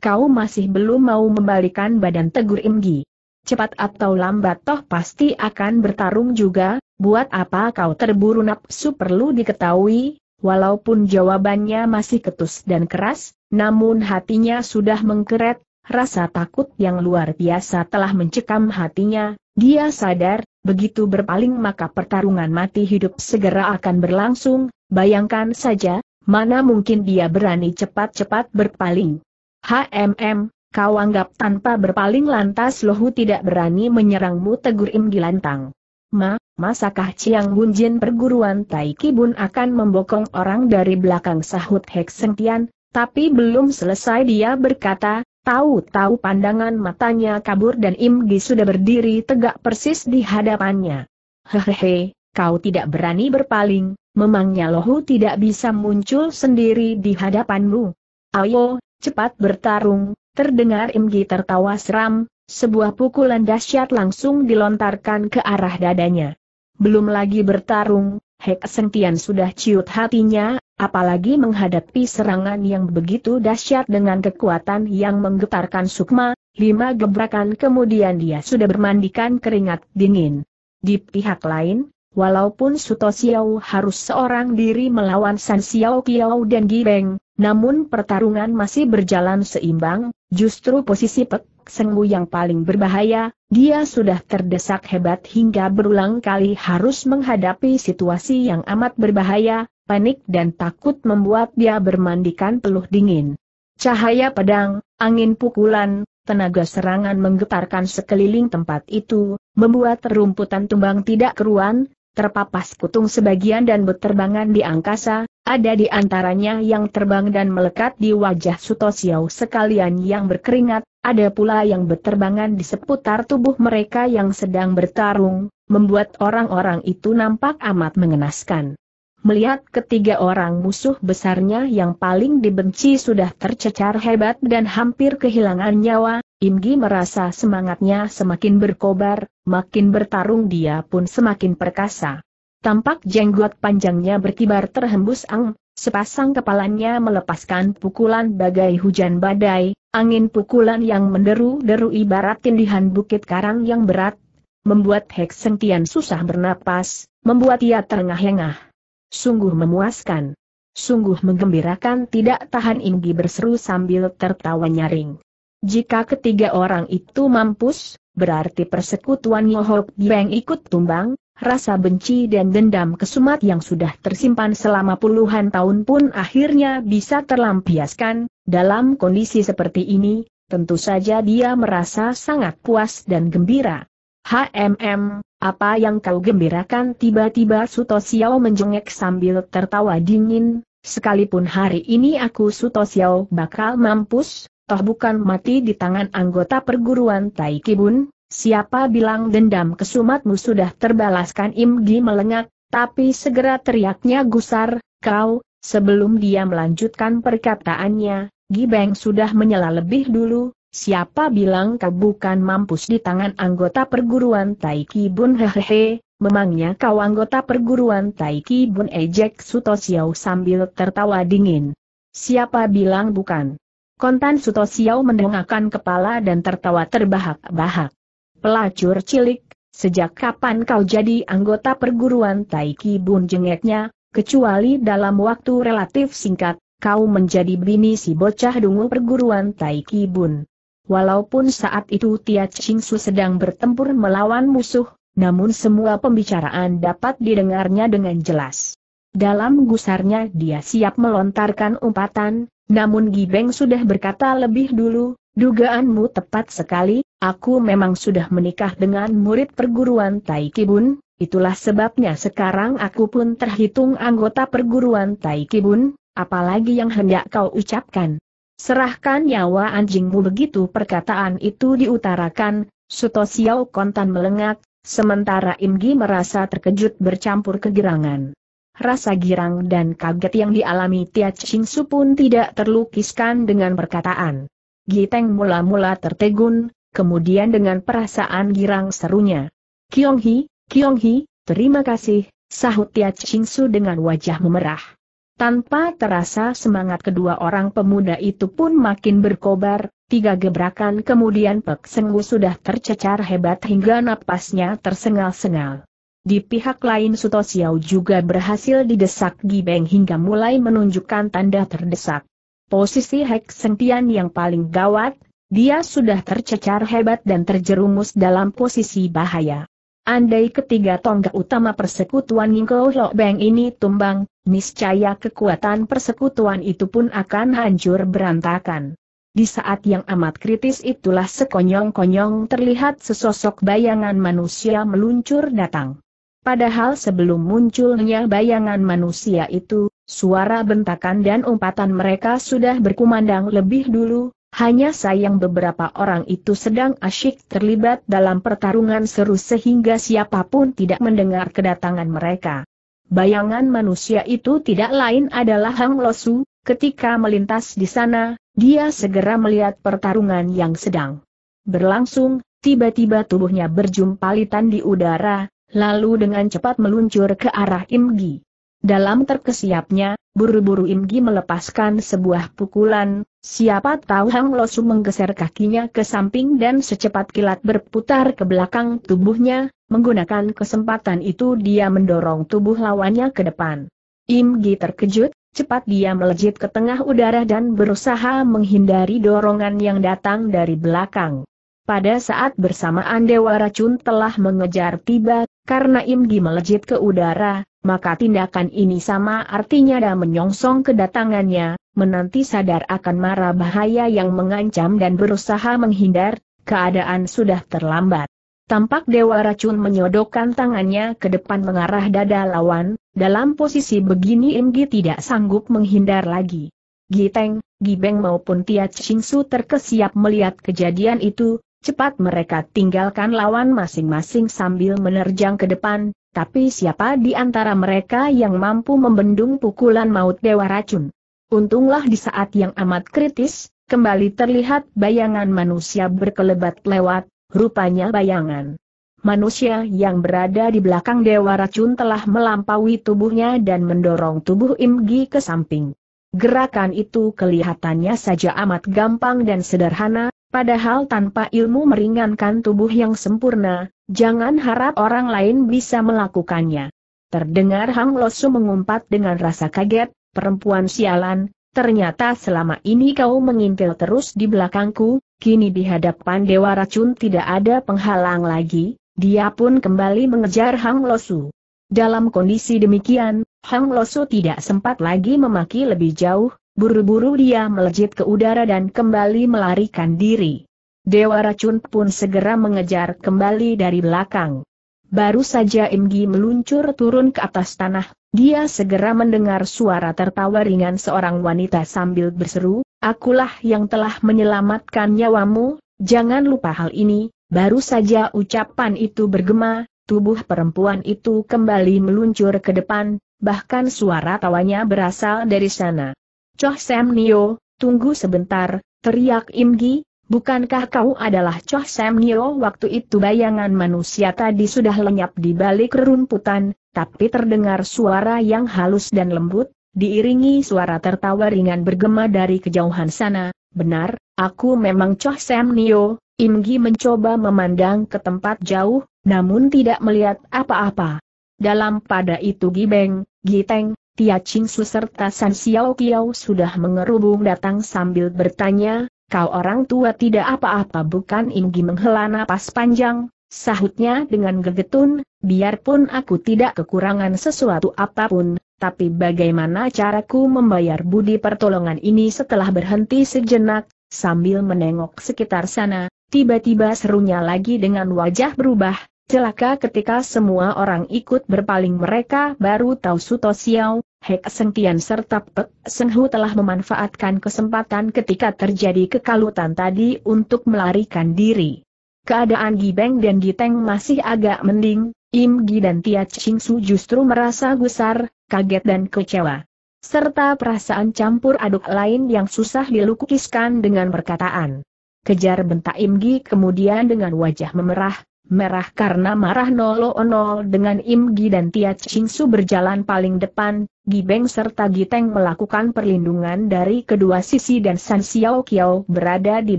Kau masih belum mau membalikan badan tegur Imgi. Cepat atau lambat toh pasti akan bertarung juga, buat apa kau terburu nafsu perlu diketahui, walaupun jawabannya masih ketus dan keras, namun hatinya sudah mengkeret, Rasa takut yang luar biasa telah mencekam hatinya, dia sadar, begitu berpaling maka pertarungan mati hidup segera akan berlangsung, bayangkan saja, mana mungkin dia berani cepat-cepat berpaling. HMM, kau anggap tanpa berpaling lantas Lohu tidak berani menyerangmu tegur Im Gilantang. Ma, masakah Ciang Bunjin perguruan Tai Kibun akan membokong orang dari belakang sahut Hek Sengtian, tapi belum selesai dia berkata, Tahu-tahu pandangan matanya kabur dan Imgi sudah berdiri tegak persis di hadapannya. Hehehe, kau tidak berani berpaling, memangnya lohu tidak bisa muncul sendiri di hadapanmu. Ayo, cepat bertarung, terdengar Imgi tertawa seram, sebuah pukulan dahsyat langsung dilontarkan ke arah dadanya. Belum lagi bertarung, Hek Sentian sudah ciut hatinya, apalagi menghadapi serangan yang begitu dahsyat dengan kekuatan yang menggetarkan sukma, lima gebrakan kemudian dia sudah bermandikan keringat dingin. Di pihak lain, walaupun Suto Xiao harus seorang diri melawan San Xiao Kiao dan Gibeng, namun pertarungan masih berjalan seimbang, justru posisi Pek Senggu yang paling berbahaya, dia sudah terdesak hebat hingga berulang kali harus menghadapi situasi yang amat berbahaya, panik dan takut membuat dia bermandikan peluh dingin. Cahaya pedang, angin pukulan, tenaga serangan menggetarkan sekeliling tempat itu, membuat rumputan tumbang tidak keruan, terpapas kutung sebagian dan berterbangan di angkasa, ada di antaranya yang terbang dan melekat di wajah Sutosiau sekalian yang berkeringat, ada pula yang berterbangan di seputar tubuh mereka yang sedang bertarung, membuat orang-orang itu nampak amat mengenaskan. Melihat ketiga orang musuh besarnya yang paling dibenci sudah tercecar hebat dan hampir kehilangan nyawa, Imgi merasa semangatnya semakin berkobar, makin bertarung dia pun semakin perkasa. Tampak jenggot panjangnya berkibar terhembus ang, sepasang kepalanya melepaskan pukulan bagai hujan badai, angin pukulan yang menderu-deru ibarat tindihan bukit karang yang berat, membuat Hek Sentian susah bernapas, membuat ia terengah-engah. Sungguh memuaskan. Sungguh menggembirakan tidak tahan Inggi berseru sambil tertawa nyaring. Jika ketiga orang itu mampus, berarti persekutuan Yohok Gieng ikut tumbang, rasa benci dan dendam kesumat yang sudah tersimpan selama puluhan tahun pun akhirnya bisa terlampiaskan, dalam kondisi seperti ini, tentu saja dia merasa sangat puas dan gembira. HMM, apa yang kau gembirakan tiba-tiba Suto Xiao menjengek sambil tertawa dingin, sekalipun hari ini aku Suto Xiao bakal mampus, toh bukan mati di tangan anggota perguruan Tai Bun. siapa bilang dendam kesumatmu sudah terbalaskan Im Gi melengak, tapi segera teriaknya gusar, kau, sebelum dia melanjutkan perkataannya, Gibeng sudah menyela lebih dulu, Siapa bilang kau bukan mampus di tangan anggota perguruan Taiki Bun hehehe, memangnya kau anggota perguruan Taiki Bun ejek Sutosiau sambil tertawa dingin. Siapa bilang bukan? Kontan Sutosiau mendongakkan kepala dan tertawa terbahak-bahak. Pelacur cilik, sejak kapan kau jadi anggota perguruan Taiki Bun jengeknya, kecuali dalam waktu relatif singkat, kau menjadi bini si bocah dungu perguruan Taiki Bun. Walaupun saat itu Tia Ching Su sedang bertempur melawan musuh, namun semua pembicaraan dapat didengarnya dengan jelas. Dalam gusarnya dia siap melontarkan umpatan, namun Gibeng sudah berkata lebih dulu, dugaanmu tepat sekali, aku memang sudah menikah dengan murid perguruan Taikibun, itulah sebabnya sekarang aku pun terhitung anggota perguruan Taikibun, apalagi yang hendak kau ucapkan. Serahkan nyawa anjingmu begitu perkataan itu diutarakan, Suto Xiao kontan melengak, sementara Imgi merasa terkejut bercampur kegirangan. Rasa girang dan kaget yang dialami Tia Ching Su pun tidak terlukiskan dengan perkataan. Giteng mula-mula tertegun, kemudian dengan perasaan girang serunya. Kiong Hi, Kiong Hi, terima kasih, sahut Tia Ching Su dengan wajah memerah. Tanpa terasa semangat kedua orang pemuda itu pun makin berkobar, tiga gebrakan kemudian Pek Senggu sudah tercecar hebat hingga napasnya tersengal-sengal. Di pihak lain Suto Xiao juga berhasil didesak Gibeng hingga mulai menunjukkan tanda terdesak. Posisi Hek Sentian yang paling gawat, dia sudah tercecar hebat dan terjerumus dalam posisi bahaya. Andai ketiga tonggak utama persekutuan Ningkou Lok Beng ini tumbang, niscaya kekuatan persekutuan itu pun akan hancur berantakan. Di saat yang amat kritis itulah sekonyong-konyong terlihat sesosok bayangan manusia meluncur datang. Padahal sebelum munculnya bayangan manusia itu, suara bentakan dan umpatan mereka sudah berkumandang lebih dulu, hanya sayang beberapa orang itu sedang asyik terlibat dalam pertarungan seru sehingga siapapun tidak mendengar kedatangan mereka. Bayangan manusia itu tidak lain adalah Hang Losu, ketika melintas di sana, dia segera melihat pertarungan yang sedang berlangsung, tiba-tiba tubuhnya berjumpalitan di udara, lalu dengan cepat meluncur ke arah Imgi. Dalam terkesiapnya, buru-buru Imgi melepaskan sebuah pukulan, siapa tahu Hang Losu menggeser kakinya ke samping dan secepat kilat berputar ke belakang tubuhnya, menggunakan kesempatan itu dia mendorong tubuh lawannya ke depan. Imgi terkejut, cepat dia melejit ke tengah udara dan berusaha menghindari dorongan yang datang dari belakang. Pada saat bersamaan Dewa Racun telah mengejar tiba, karena Imgi melejit ke udara, maka tindakan ini sama artinya dan menyongsong kedatangannya, menanti sadar akan mara bahaya yang mengancam dan berusaha menghindar, keadaan sudah terlambat. Tampak Dewa Racun menyodokkan tangannya ke depan mengarah dada lawan, dalam posisi begini Imgi tidak sanggup menghindar lagi. Giteng, Gibeng maupun Tia Chingsu terkesiap melihat kejadian itu, cepat mereka tinggalkan lawan masing-masing sambil menerjang ke depan, tapi siapa di antara mereka yang mampu membendung pukulan maut Dewa Racun? Untunglah di saat yang amat kritis, kembali terlihat bayangan manusia berkelebat lewat, rupanya bayangan. Manusia yang berada di belakang Dewa Racun telah melampaui tubuhnya dan mendorong tubuh Imgi ke samping. Gerakan itu kelihatannya saja amat gampang dan sederhana, padahal tanpa ilmu meringankan tubuh yang sempurna, Jangan harap orang lain bisa melakukannya. Terdengar Hang Losu mengumpat dengan rasa kaget, perempuan sialan, ternyata selama ini kau mengintil terus di belakangku, kini di hadapan Dewa Racun tidak ada penghalang lagi, dia pun kembali mengejar Hang Losu. Dalam kondisi demikian, Hang Losu tidak sempat lagi memaki lebih jauh, buru-buru dia melejit ke udara dan kembali melarikan diri. Dewa Racun pun segera mengejar kembali dari belakang. Baru saja Imgi meluncur turun ke atas tanah, dia segera mendengar suara tertawa ringan seorang wanita sambil berseru, Akulah yang telah menyelamatkan nyawamu, jangan lupa hal ini, baru saja ucapan itu bergema, tubuh perempuan itu kembali meluncur ke depan, bahkan suara tawanya berasal dari sana. Choh Sam Nio, tunggu sebentar, teriak Imgi, Bukankah kau adalah Choh Sam Nio? Waktu itu bayangan manusia tadi sudah lenyap di balik rerumputan, tapi terdengar suara yang halus dan lembut, diiringi suara tertawa ringan bergema dari kejauhan sana. Benar, aku memang Choh Sam Nio. Imgi mencoba memandang ke tempat jauh, namun tidak melihat apa-apa. Dalam pada itu Gibeng, Giteng, Tia Ching Su serta San Xiao Kiao sudah mengerubung datang sambil bertanya, Kau orang tua tidak apa-apa bukan Inggi menghela napas panjang, sahutnya dengan gegetun, biarpun aku tidak kekurangan sesuatu apapun, tapi bagaimana caraku membayar budi pertolongan ini setelah berhenti sejenak, sambil menengok sekitar sana, tiba-tiba serunya lagi dengan wajah berubah, Celaka ketika semua orang ikut berpaling mereka baru tahu Suto Xiao, Hek Sengtian serta Pek Senghu telah memanfaatkan kesempatan ketika terjadi kekalutan tadi untuk melarikan diri. Keadaan Gibeng dan Giteng masih agak mending, Im Gi dan Tia Ching Su justru merasa gusar, kaget dan kecewa. Serta perasaan campur aduk lain yang susah dilukiskan dengan perkataan. Kejar bentak Im Gi kemudian dengan wajah memerah, Merah karena marah Nolo Onol dengan Im Gi dan Tia Ching Su berjalan paling depan, Gibeng serta Giteng melakukan perlindungan dari kedua sisi dan San Xiao Kiao berada di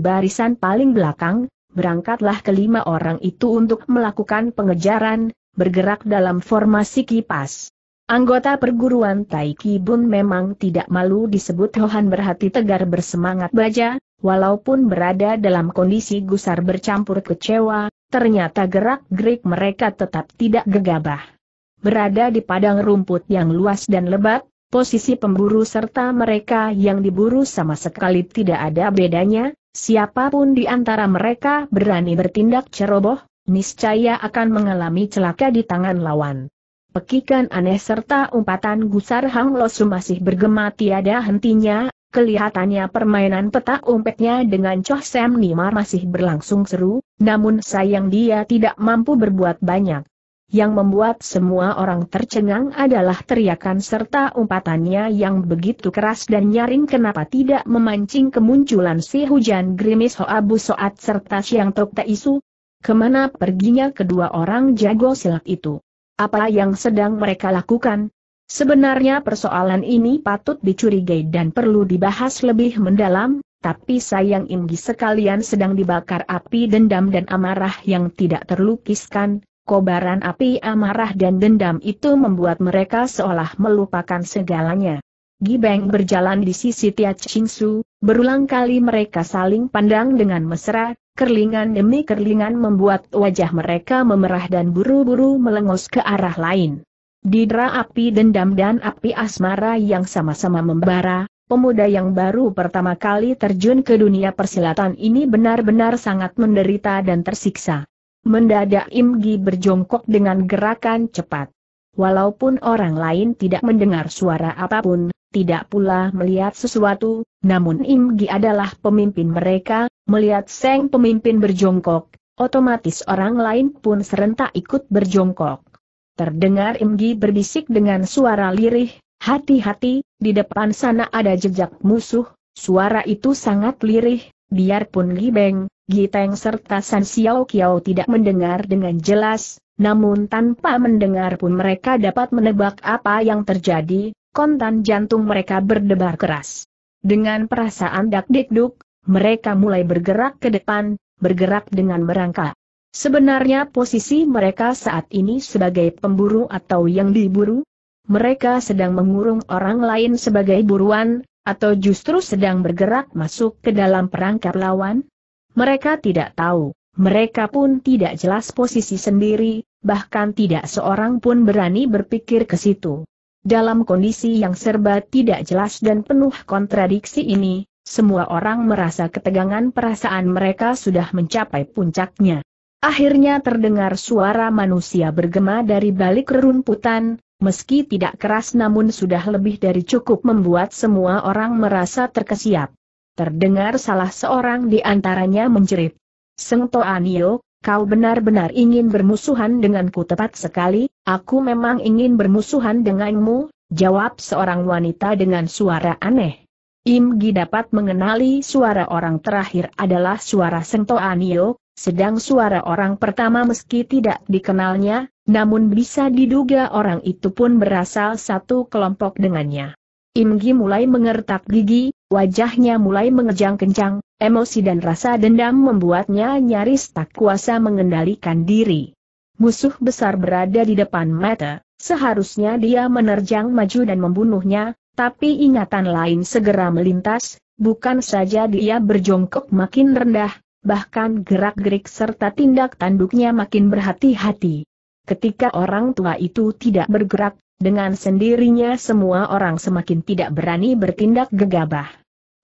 barisan paling belakang, berangkatlah kelima orang itu untuk melakukan pengejaran, bergerak dalam formasi kipas. Anggota perguruan Ki Bun memang tidak malu disebut Hohan berhati tegar bersemangat baja, walaupun berada dalam kondisi gusar bercampur kecewa, Ternyata gerak-gerik mereka tetap tidak gegabah. Berada di padang rumput yang luas dan lebat, posisi pemburu serta mereka yang diburu sama sekali tidak ada bedanya, siapapun di antara mereka berani bertindak ceroboh, niscaya akan mengalami celaka di tangan lawan. Pekikan aneh serta umpatan gusar Hang Losu masih bergema tiada hentinya, Kelihatannya permainan petak umpetnya dengan Choh Sam Nima masih berlangsung seru, namun sayang dia tidak mampu berbuat banyak. Yang membuat semua orang tercengang adalah teriakan serta umpatannya yang begitu keras dan nyaring kenapa tidak memancing kemunculan si hujan gerimis Hoabu Soat serta Siang Tok Isu. Kemana perginya kedua orang jago silat itu? Apa yang sedang mereka lakukan? Sebenarnya persoalan ini patut dicurigai dan perlu dibahas lebih mendalam, tapi sayang Inggi sekalian sedang dibakar api dendam dan amarah yang tidak terlukiskan, kobaran api amarah dan dendam itu membuat mereka seolah melupakan segalanya. Gibeng berjalan di sisi Tia Chingsu, berulang kali mereka saling pandang dengan mesra, kerlingan demi kerlingan membuat wajah mereka memerah dan buru-buru melengos ke arah lain. Didra api dendam dan api asmara yang sama-sama membara, pemuda yang baru pertama kali terjun ke dunia persilatan ini benar-benar sangat menderita dan tersiksa. Mendadak Imgi berjongkok dengan gerakan cepat. Walaupun orang lain tidak mendengar suara apapun, tidak pula melihat sesuatu, namun Imgi adalah pemimpin mereka, melihat Seng pemimpin berjongkok, otomatis orang lain pun serentak ikut berjongkok. Terdengar Imgi berbisik dengan suara lirih, hati-hati, di depan sana ada jejak musuh, suara itu sangat lirih, biarpun Gi Giteng serta San Xiao Kiao tidak mendengar dengan jelas, namun tanpa mendengar pun mereka dapat menebak apa yang terjadi, kontan jantung mereka berdebar keras. Dengan perasaan dak-dikduk, mereka mulai bergerak ke depan, bergerak dengan merangkak. Sebenarnya posisi mereka saat ini sebagai pemburu atau yang diburu? Mereka sedang mengurung orang lain sebagai buruan, atau justru sedang bergerak masuk ke dalam perangkap lawan? Mereka tidak tahu, mereka pun tidak jelas posisi sendiri, bahkan tidak seorang pun berani berpikir ke situ. Dalam kondisi yang serba tidak jelas dan penuh kontradiksi ini, semua orang merasa ketegangan perasaan mereka sudah mencapai puncaknya. Akhirnya terdengar suara manusia bergema dari balik rerumputan, meski tidak keras namun sudah lebih dari cukup membuat semua orang merasa terkesiap. Terdengar salah seorang di antaranya menjerit. Seng Toanio, kau benar-benar ingin bermusuhan denganku tepat sekali, aku memang ingin bermusuhan denganmu, jawab seorang wanita dengan suara aneh. Imgi dapat mengenali suara orang terakhir adalah suara Sengto Anio, sedang suara orang pertama meski tidak dikenalnya, namun bisa diduga orang itu pun berasal satu kelompok dengannya. Imgi mulai mengertak gigi, wajahnya mulai mengejang kencang, emosi dan rasa dendam membuatnya nyaris tak kuasa mengendalikan diri. Musuh besar berada di depan mata, seharusnya dia menerjang maju dan membunuhnya, tapi ingatan lain segera melintas, bukan saja dia berjongkok makin rendah, bahkan gerak-gerik serta tindak tanduknya makin berhati-hati. Ketika orang tua itu tidak bergerak, dengan sendirinya semua orang semakin tidak berani bertindak gegabah.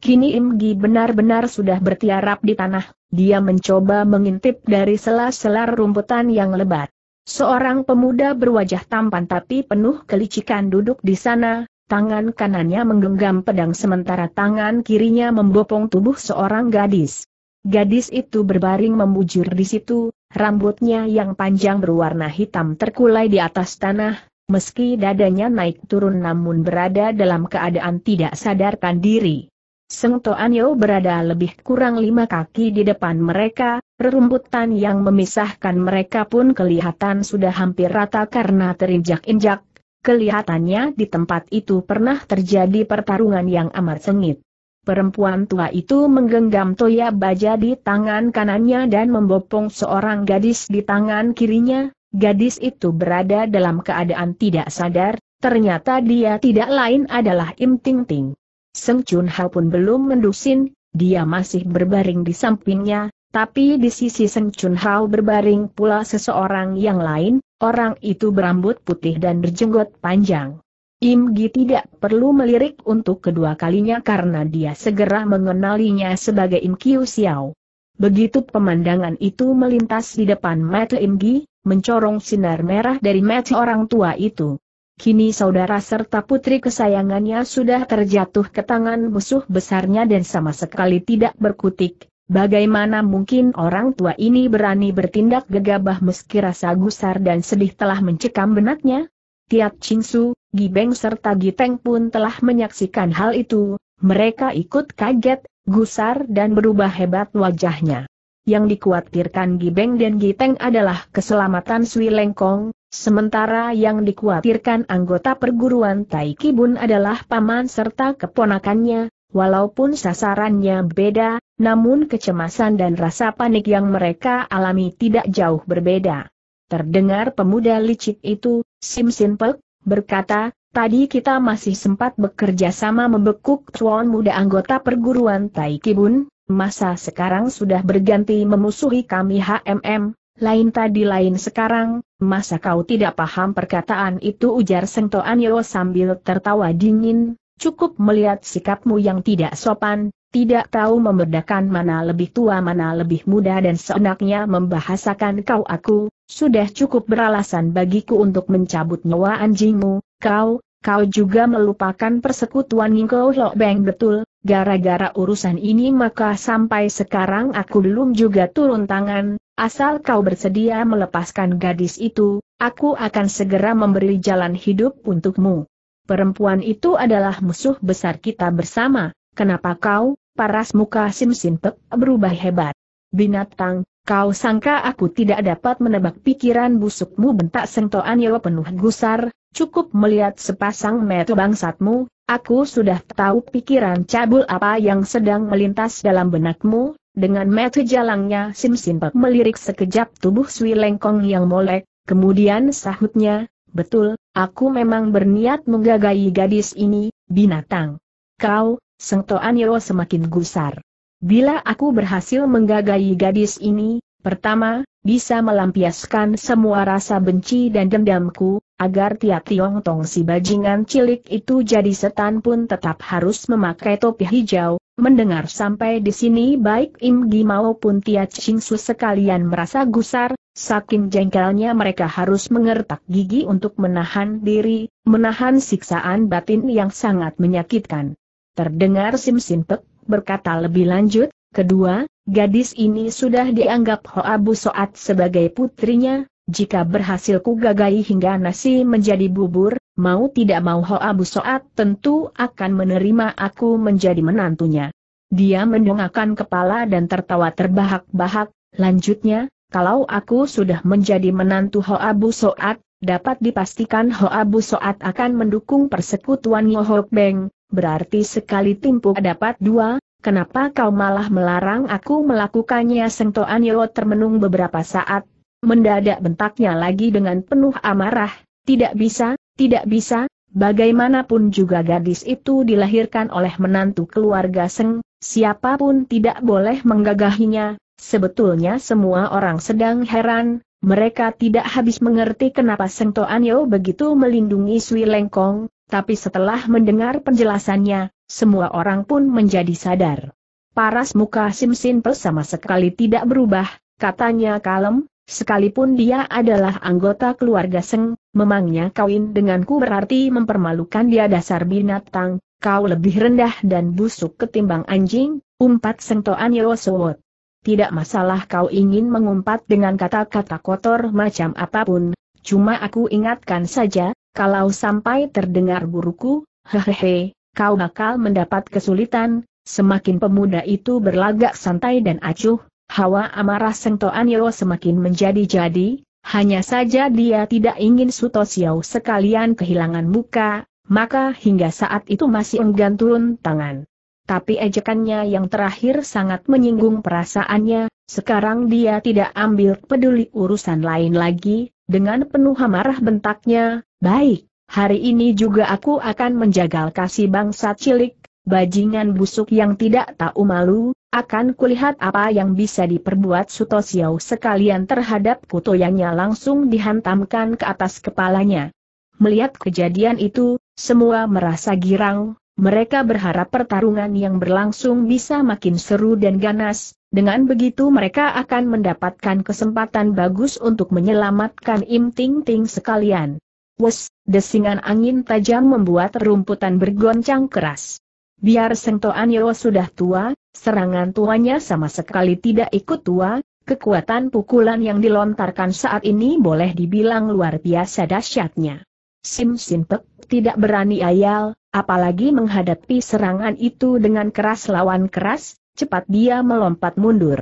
Kini Imgi benar-benar sudah bertiarap di tanah, dia mencoba mengintip dari sela-sela rumputan yang lebat. Seorang pemuda berwajah tampan tapi penuh kelicikan duduk di sana, tangan kanannya menggenggam pedang sementara tangan kirinya membopong tubuh seorang gadis. Gadis itu berbaring membujur di situ, rambutnya yang panjang berwarna hitam terkulai di atas tanah, meski dadanya naik turun namun berada dalam keadaan tidak sadarkan diri. Seng Toanyo berada lebih kurang lima kaki di depan mereka, rerumputan yang memisahkan mereka pun kelihatan sudah hampir rata karena terinjak-injak, Kelihatannya di tempat itu pernah terjadi pertarungan yang amat sengit. Perempuan tua itu menggenggam toya baja di tangan kanannya dan membopong seorang gadis di tangan kirinya, Gadis itu berada dalam keadaan tidak sadar, ternyata dia tidak lain adalah Im Ting Ting. Seng Chun Hao pun belum mendusin, dia masih berbaring di sampingnya, tapi di sisi Seng Chun Hao berbaring pula seseorang yang lain, Orang itu berambut putih dan berjenggot panjang. Im Gi tidak perlu melirik untuk kedua kalinya karena dia segera mengenalinya sebagai Im Kiu Xiao. Begitu pemandangan itu melintas di depan mata Im Gi, mencorong sinar merah dari mata orang tua itu. Kini saudara serta putri kesayangannya sudah terjatuh ke tangan musuh besarnya dan sama sekali tidak berkutik, Bagaimana mungkin orang tua ini berani bertindak gegabah meski rasa gusar dan sedih telah mencekam benaknya? Tiat Chingsu, Gibeng serta Giteng pun telah menyaksikan hal itu, mereka ikut kaget, gusar dan berubah hebat wajahnya. Yang dikhawatirkan Gibeng dan Giteng adalah keselamatan Sui Lengkong, sementara yang dikhawatirkan anggota perguruan Tai adalah paman serta keponakannya, Walaupun sasarannya beda, namun kecemasan dan rasa panik yang mereka alami tidak jauh berbeda. Terdengar pemuda licik itu, Sim Simpek, berkata, tadi kita masih sempat bekerja sama membekuk tuan muda anggota perguruan Tai Kibun, masa sekarang sudah berganti memusuhi kami HMM, lain tadi lain sekarang, masa kau tidak paham perkataan itu ujar Sengtoan Yo sambil tertawa dingin, cukup melihat sikapmu yang tidak sopan, tidak tahu membedakan mana lebih tua mana lebih muda dan seenaknya membahasakan kau aku, sudah cukup beralasan bagiku untuk mencabut nyawa anjingmu, kau, kau juga melupakan persekutuan loh, Beng betul, gara-gara urusan ini maka sampai sekarang aku belum juga turun tangan, asal kau bersedia melepaskan gadis itu, aku akan segera memberi jalan hidup untukmu perempuan itu adalah musuh besar kita bersama, kenapa kau, paras muka Simsimpek berubah hebat. Binatang, kau sangka aku tidak dapat menebak pikiran busukmu bentak sentoan Yelo penuh gusar, cukup melihat sepasang metu bangsatmu, aku sudah tahu pikiran cabul apa yang sedang melintas dalam benakmu, dengan mata jalangnya Simsimpek melirik sekejap tubuh Sui Lengkong yang molek, kemudian sahutnya, Betul, aku memang berniat menggagai gadis ini, binatang. Kau, Seng Toanyo semakin gusar. Bila aku berhasil menggagai gadis ini, pertama, bisa melampiaskan semua rasa benci dan dendamku, agar tiap Tiong Tong si bajingan cilik itu jadi setan pun tetap harus memakai topi hijau, Mendengar sampai di sini baik Im Gi maupun Tia Ching Su sekalian merasa gusar, saking jengkelnya mereka harus mengertak gigi untuk menahan diri, menahan siksaan batin yang sangat menyakitkan. Terdengar Sim Sin Pek berkata lebih lanjut, kedua, gadis ini sudah dianggap Hoa Bu Soat sebagai putrinya, jika berhasil ku hingga nasi menjadi bubur, mau tidak mau Hoa Busoat tentu akan menerima aku menjadi menantunya. Dia mendongakkan kepala dan tertawa terbahak-bahak, lanjutnya, kalau aku sudah menjadi menantu Hoa Busoat, dapat dipastikan Hoa Busoat akan mendukung persekutuan Yohok Beng, berarti sekali timpuk dapat dua, kenapa kau malah melarang aku melakukannya Sengtoan Yo termenung beberapa saat, mendadak bentaknya lagi dengan penuh amarah, tidak bisa, tidak bisa, bagaimanapun juga gadis itu dilahirkan oleh menantu keluarga Seng, siapapun tidak boleh menggagahinya, sebetulnya semua orang sedang heran, mereka tidak habis mengerti kenapa Seng Toanyo begitu melindungi Sui Lengkong, tapi setelah mendengar penjelasannya, semua orang pun menjadi sadar. Paras muka Simsin Pe sama sekali tidak berubah, katanya kalem, Sekalipun dia adalah anggota keluarga Seng, memangnya kawin denganku berarti mempermalukan dia dasar binatang, kau lebih rendah dan busuk ketimbang anjing, umpat sentoan Yosowot. Tidak masalah kau ingin mengumpat dengan kata-kata kotor macam apapun, cuma aku ingatkan saja, kalau sampai terdengar buruku, hehehe, kau bakal mendapat kesulitan, semakin pemuda itu berlagak santai dan acuh, Hawa amarah Sengto Anyo semakin menjadi-jadi, hanya saja dia tidak ingin Suto Siau sekalian kehilangan muka, maka hingga saat itu masih enggan turun tangan. Tapi ejekannya yang terakhir sangat menyinggung perasaannya, sekarang dia tidak ambil peduli urusan lain lagi, dengan penuh amarah bentaknya, baik, hari ini juga aku akan menjagal kasih bangsa cilik, bajingan busuk yang tidak tahu malu, akan kulihat apa yang bisa diperbuat Suto Siau sekalian terhadap kutoyanya langsung dihantamkan ke atas kepalanya. Melihat kejadian itu, semua merasa girang, mereka berharap pertarungan yang berlangsung bisa makin seru dan ganas, dengan begitu mereka akan mendapatkan kesempatan bagus untuk menyelamatkan Im Ting Ting sekalian. Wes, desingan angin tajam membuat rumputan bergoncang keras. Biar Sengto Anyo sudah tua, Serangan tuanya sama sekali tidak ikut tua, kekuatan pukulan yang dilontarkan saat ini boleh dibilang luar biasa dahsyatnya. Sim Sinpek tidak berani ayal, apalagi menghadapi serangan itu dengan keras lawan keras, cepat dia melompat mundur.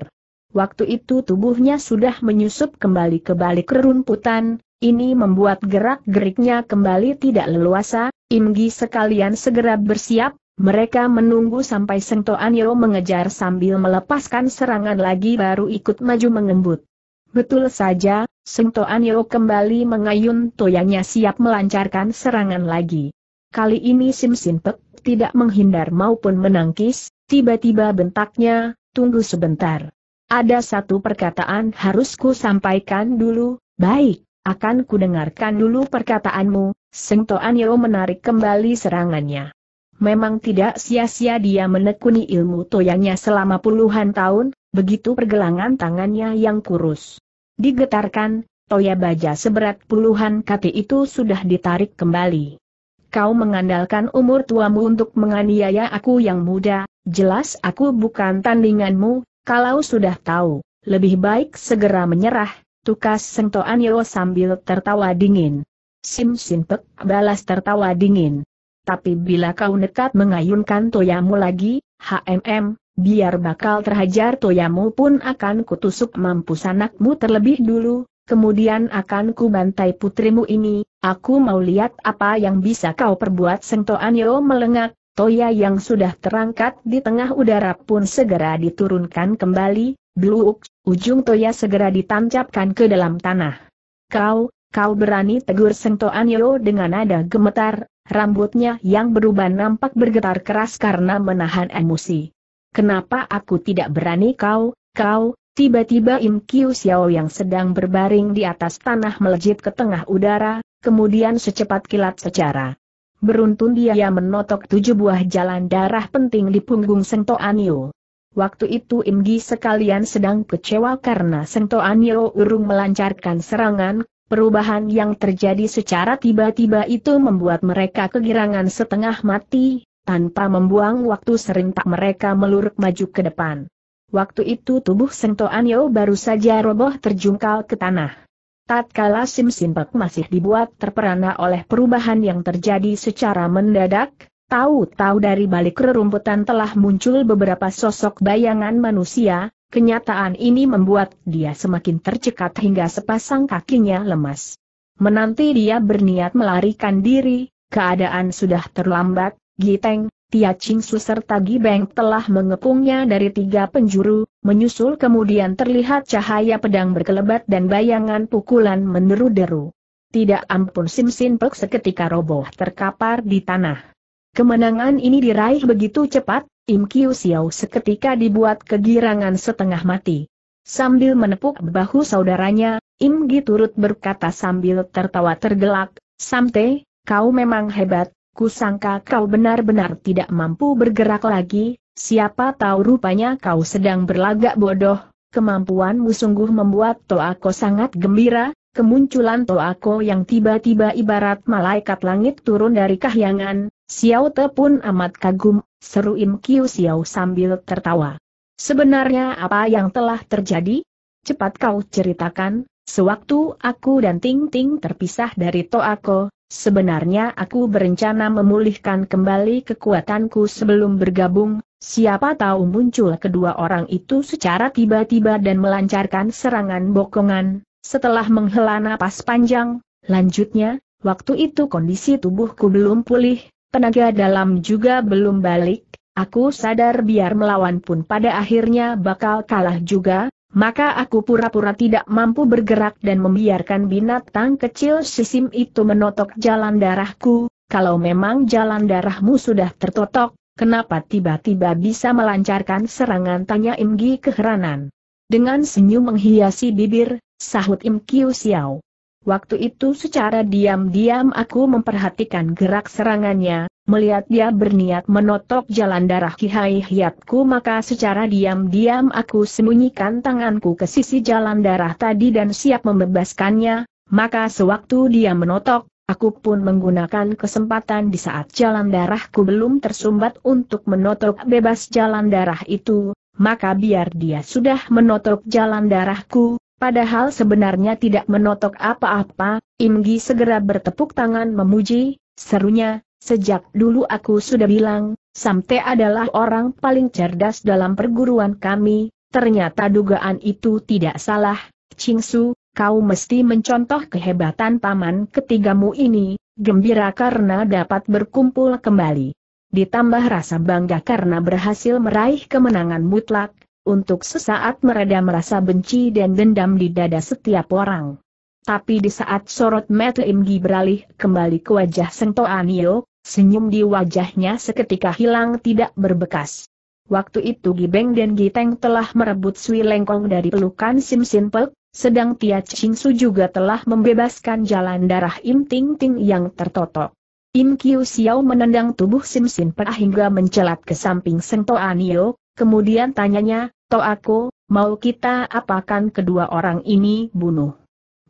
Waktu itu tubuhnya sudah menyusup kembali ke balik kerumputan. ini membuat gerak-geriknya kembali tidak leluasa, Imgi sekalian segera bersiap, mereka menunggu sampai Sengto Aniro mengejar sambil melepaskan serangan lagi baru ikut maju mengembut. Betul saja, Sengto Aniro kembali mengayun toyangnya siap melancarkan serangan lagi. Kali ini Sim Sinpek tidak menghindar maupun menangkis, tiba-tiba bentaknya, tunggu sebentar. Ada satu perkataan harus ku sampaikan dulu, baik, akan ku dengarkan dulu perkataanmu, Sengto Aniro menarik kembali serangannya. Memang tidak sia-sia dia menekuni ilmu toyangnya selama puluhan tahun, begitu pergelangan tangannya yang kurus. Digetarkan, toya baja seberat puluhan kati itu sudah ditarik kembali. Kau mengandalkan umur tuamu untuk menganiaya aku yang muda, jelas aku bukan tandinganmu, kalau sudah tahu, lebih baik segera menyerah, tukas Sengto yo sambil tertawa dingin. Sim Sin balas tertawa dingin. Tapi bila kau nekat mengayunkan toyamu lagi, HMM, biar bakal terhajar toyamu pun akan kutusuk mampu anakmu terlebih dulu, kemudian akan kubantai putrimu ini, aku mau lihat apa yang bisa kau perbuat Sento Anyo melengak, toya yang sudah terangkat di tengah udara pun segera diturunkan kembali, Bluuk, ujung toya segera ditancapkan ke dalam tanah. Kau, kau berani tegur Sento Anyo dengan nada gemetar, Rambutnya yang berubah nampak bergetar keras karena menahan emosi. Kenapa aku tidak berani kau, kau, tiba-tiba Im Kiu Xiao yang sedang berbaring di atas tanah melejit ke tengah udara, kemudian secepat kilat secara. Beruntun dia menotok tujuh buah jalan darah penting di punggung Sengto Anio. Waktu itu Imgi sekalian sedang kecewa karena Sengto Anio urung melancarkan serangan, Perubahan yang terjadi secara tiba-tiba itu membuat mereka kegirangan setengah mati, tanpa membuang waktu serentak mereka meluruk maju ke depan. Waktu itu tubuh Sento Anyo baru saja roboh terjungkal ke tanah. Tatkala Sim Simpek masih dibuat terperana oleh perubahan yang terjadi secara mendadak, tahu-tahu dari balik rerumputan telah muncul beberapa sosok bayangan manusia, Kenyataan ini membuat dia semakin tercekat hingga sepasang kakinya lemas. Menanti dia berniat melarikan diri, keadaan sudah terlambat, Giteng, Tia Su serta Gibeng telah mengepungnya dari tiga penjuru, menyusul kemudian terlihat cahaya pedang berkelebat dan bayangan pukulan meneru deru Tidak ampun Sim Sin Pek seketika roboh terkapar di tanah. Kemenangan ini diraih begitu cepat, Im Kiu Xiao seketika dibuat kegirangan setengah mati. Sambil menepuk bahu saudaranya, Im Gi turut berkata sambil tertawa tergelak, Samte, kau memang hebat, kusangka kau benar-benar tidak mampu bergerak lagi, siapa tahu rupanya kau sedang berlagak bodoh, kemampuanmu sungguh membuat Toako sangat gembira, kemunculan Toako yang tiba-tiba ibarat malaikat langit turun dari kahyangan, Xiao Te pun amat kagum, seru Im Kiu Xiao sambil tertawa. Sebenarnya apa yang telah terjadi? Cepat kau ceritakan, sewaktu aku dan Ting Ting terpisah dari Toako, sebenarnya aku berencana memulihkan kembali kekuatanku sebelum bergabung, siapa tahu muncul kedua orang itu secara tiba-tiba dan melancarkan serangan bokongan, setelah menghela napas panjang, lanjutnya, waktu itu kondisi tubuhku belum pulih, Tenaga dalam juga belum balik, aku sadar biar melawan pun pada akhirnya bakal kalah juga, maka aku pura-pura tidak mampu bergerak dan membiarkan binatang kecil sisim itu menotok jalan darahku, kalau memang jalan darahmu sudah tertotok, kenapa tiba-tiba bisa melancarkan serangan tanya Imgi keheranan. Dengan senyum menghiasi bibir, sahut Im Kiu Xiao. Waktu itu secara diam-diam aku memperhatikan gerak serangannya, melihat dia berniat menotok jalan darah Kihai Hiatku maka secara diam-diam aku sembunyikan tanganku ke sisi jalan darah tadi dan siap membebaskannya, maka sewaktu dia menotok, Aku pun menggunakan kesempatan di saat jalan darahku belum tersumbat untuk menotok bebas jalan darah itu, maka biar dia sudah menotok jalan darahku, Padahal sebenarnya tidak menotok apa-apa, Imgi segera bertepuk tangan memuji, serunya, sejak dulu aku sudah bilang, Samte adalah orang paling cerdas dalam perguruan kami, ternyata dugaan itu tidak salah, Cingsu, kau mesti mencontoh kehebatan paman ketigamu ini, gembira karena dapat berkumpul kembali. Ditambah rasa bangga karena berhasil meraih kemenangan mutlak, untuk sesaat meredam rasa benci dan dendam di dada setiap orang. Tapi di saat sorot mata Imgi beralih kembali ke wajah Sento Anio, senyum di wajahnya seketika hilang tidak berbekas. Waktu itu Gibeng dan Giteng telah merebut Sui Lengkong dari pelukan Sim Sinpek, sedang Tia Ching Su juga telah membebaskan jalan darah Im Ting Ting yang tertotok. Im Kiu Xiao menendang tubuh Sim Sinpek hingga mencelat ke samping Sento Anio, kemudian tanyanya, atau aku, mau kita apakan kedua orang ini bunuh.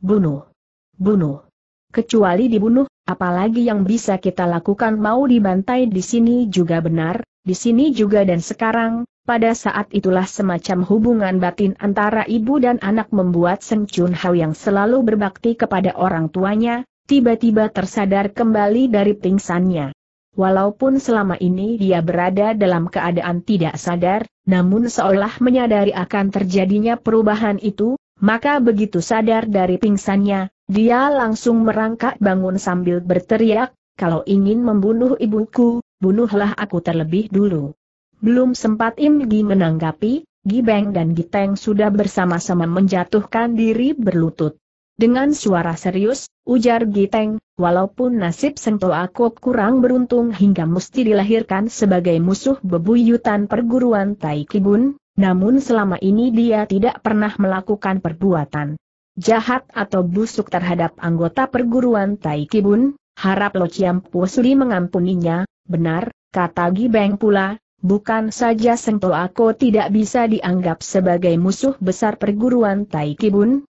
Bunuh. Bunuh. Kecuali dibunuh, apalagi yang bisa kita lakukan mau dibantai di sini juga benar, di sini juga dan sekarang, pada saat itulah semacam hubungan batin antara ibu dan anak membuat Seng Chun Hao yang selalu berbakti kepada orang tuanya, tiba-tiba tersadar kembali dari pingsannya. Walaupun selama ini dia berada dalam keadaan tidak sadar, namun seolah menyadari akan terjadinya perubahan itu, maka begitu sadar dari pingsannya, dia langsung merangkak bangun sambil berteriak, kalau ingin membunuh ibuku, bunuhlah aku terlebih dulu. Belum sempat Im Gi menanggapi, Gibeng dan Giteng sudah bersama-sama menjatuhkan diri berlutut. Dengan suara serius, ujar Giteng, walaupun nasib sentuh aku kurang beruntung hingga mesti dilahirkan sebagai musuh bebuyutan perguruan Tai Kibun, namun selama ini dia tidak pernah melakukan perbuatan jahat atau busuk terhadap anggota perguruan Tai Kibun, harap Lo Ciampu Suri mengampuninya, benar, kata Gibeng pula, Bukan saja Sengto Ako tidak bisa dianggap sebagai musuh besar perguruan Tai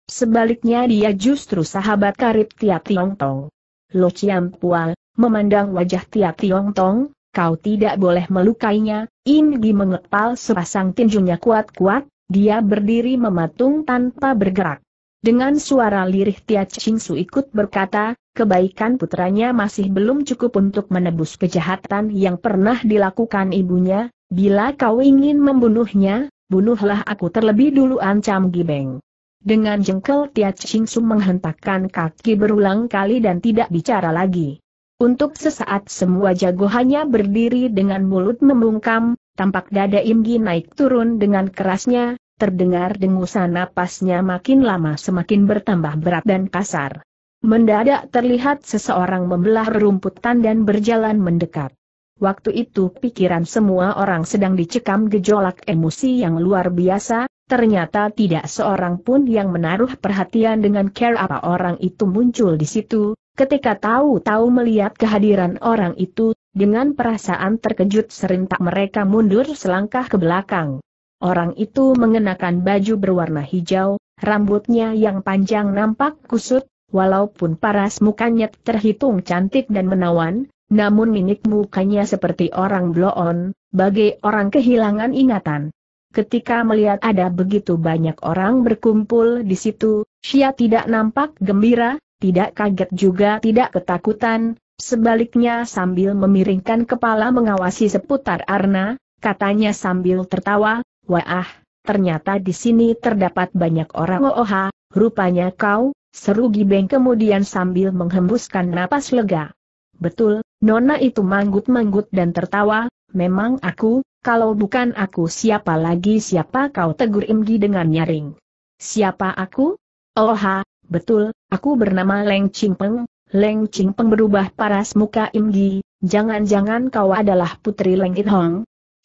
Sebaliknya dia justru sahabat karib Tia Tiong Tong. Lo Chiam Pual, memandang wajah Tia Tiong Tong, kau tidak boleh melukainya, In Gi mengepal sepasang tinjunya kuat-kuat, dia berdiri mematung tanpa bergerak. Dengan suara lirih Tia Ching Su ikut berkata, kebaikan putranya masih belum cukup untuk menebus kejahatan yang pernah dilakukan ibunya, bila kau ingin membunuhnya, bunuhlah aku terlebih dulu ancam Gibeng. Dengan jengkel Tia Ching Sum menghentakkan kaki berulang kali dan tidak bicara lagi. Untuk sesaat semua jago hanya berdiri dengan mulut membungkam, tampak dada Im Gi naik turun dengan kerasnya, terdengar dengusan napasnya makin lama semakin bertambah berat dan kasar. Mendadak terlihat seseorang membelah rumputan dan berjalan mendekat. Waktu itu pikiran semua orang sedang dicekam gejolak emosi yang luar biasa, Ternyata tidak seorang pun yang menaruh perhatian dengan care apa orang itu muncul di situ, ketika tahu-tahu melihat kehadiran orang itu, dengan perasaan terkejut serentak mereka mundur selangkah ke belakang. Orang itu mengenakan baju berwarna hijau, rambutnya yang panjang nampak kusut, walaupun paras mukanya terhitung cantik dan menawan, namun minik mukanya seperti orang bloon, bagai orang kehilangan ingatan. Ketika melihat ada begitu banyak orang berkumpul di situ, Xia tidak nampak gembira, tidak kaget juga tidak ketakutan, sebaliknya sambil memiringkan kepala mengawasi seputar Arna, katanya sambil tertawa, Wah, ternyata di sini terdapat banyak orang Oha, oh, oh, rupanya kau, seru Gibeng kemudian sambil menghembuskan napas lega. Betul, Nona itu manggut-manggut dan tertawa, memang aku, kalau bukan aku siapa lagi siapa kau tegur Imgi dengan nyaring. Siapa aku? Oh ha, betul, aku bernama Leng Chingpeng. Leng Chingpeng berubah paras muka Imgi, jangan-jangan kau adalah putri Leng In Hong.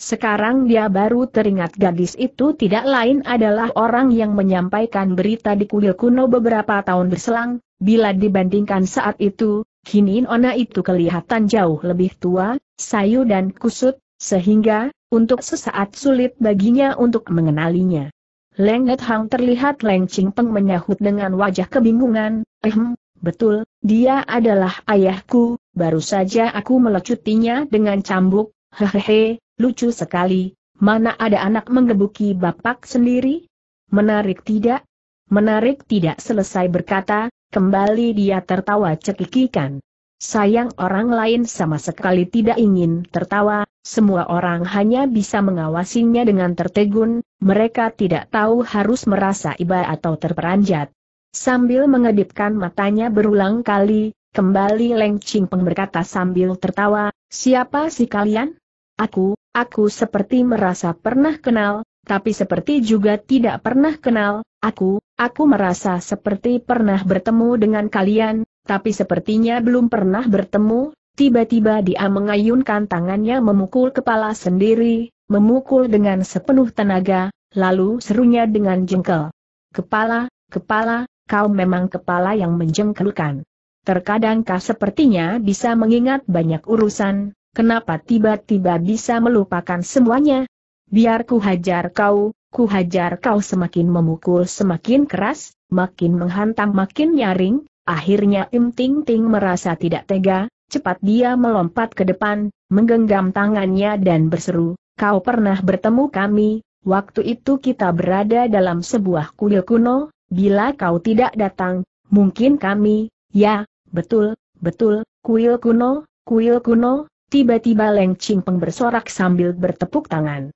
Sekarang dia baru teringat gadis itu tidak lain adalah orang yang menyampaikan berita di kuil kuno beberapa tahun berselang, bila dibandingkan saat itu, kini Ona itu kelihatan jauh lebih tua, sayu dan kusut, sehingga, untuk sesaat sulit baginya untuk mengenalinya. Leng Hang terlihat Leng Ching Peng menyahut dengan wajah kebingungan, ehm, betul, dia adalah ayahku, baru saja aku melecutinya dengan cambuk, hehehe, lucu sekali, mana ada anak menggebuki bapak sendiri? Menarik tidak? Menarik tidak selesai berkata, kembali dia tertawa cekikikan. Sayang orang lain sama sekali tidak ingin tertawa, semua orang hanya bisa mengawasinya dengan tertegun, mereka tidak tahu harus merasa iba atau terperanjat. Sambil mengedipkan matanya berulang kali, kembali Leng Ching Peng berkata sambil tertawa, siapa sih kalian? Aku, aku seperti merasa pernah kenal, tapi seperti juga tidak pernah kenal, aku, aku merasa seperti pernah bertemu dengan kalian, tapi sepertinya belum pernah bertemu, tiba-tiba dia mengayunkan tangannya memukul kepala sendiri, memukul dengan sepenuh tenaga, lalu serunya dengan jengkel. Kepala, kepala, kau memang kepala yang menjengkelkan. Terkadang kau sepertinya bisa mengingat banyak urusan, kenapa tiba-tiba bisa melupakan semuanya? Biar ku hajar kau, ku hajar kau semakin memukul semakin keras, makin menghantam makin nyaring, Akhirnya Im Ting Ting merasa tidak tega, cepat dia melompat ke depan, menggenggam tangannya dan berseru, kau pernah bertemu kami, waktu itu kita berada dalam sebuah kuil kuno, bila kau tidak datang, mungkin kami, ya, betul, betul, kuil kuno, kuil kuno, tiba-tiba Leng Peng bersorak sambil bertepuk tangan.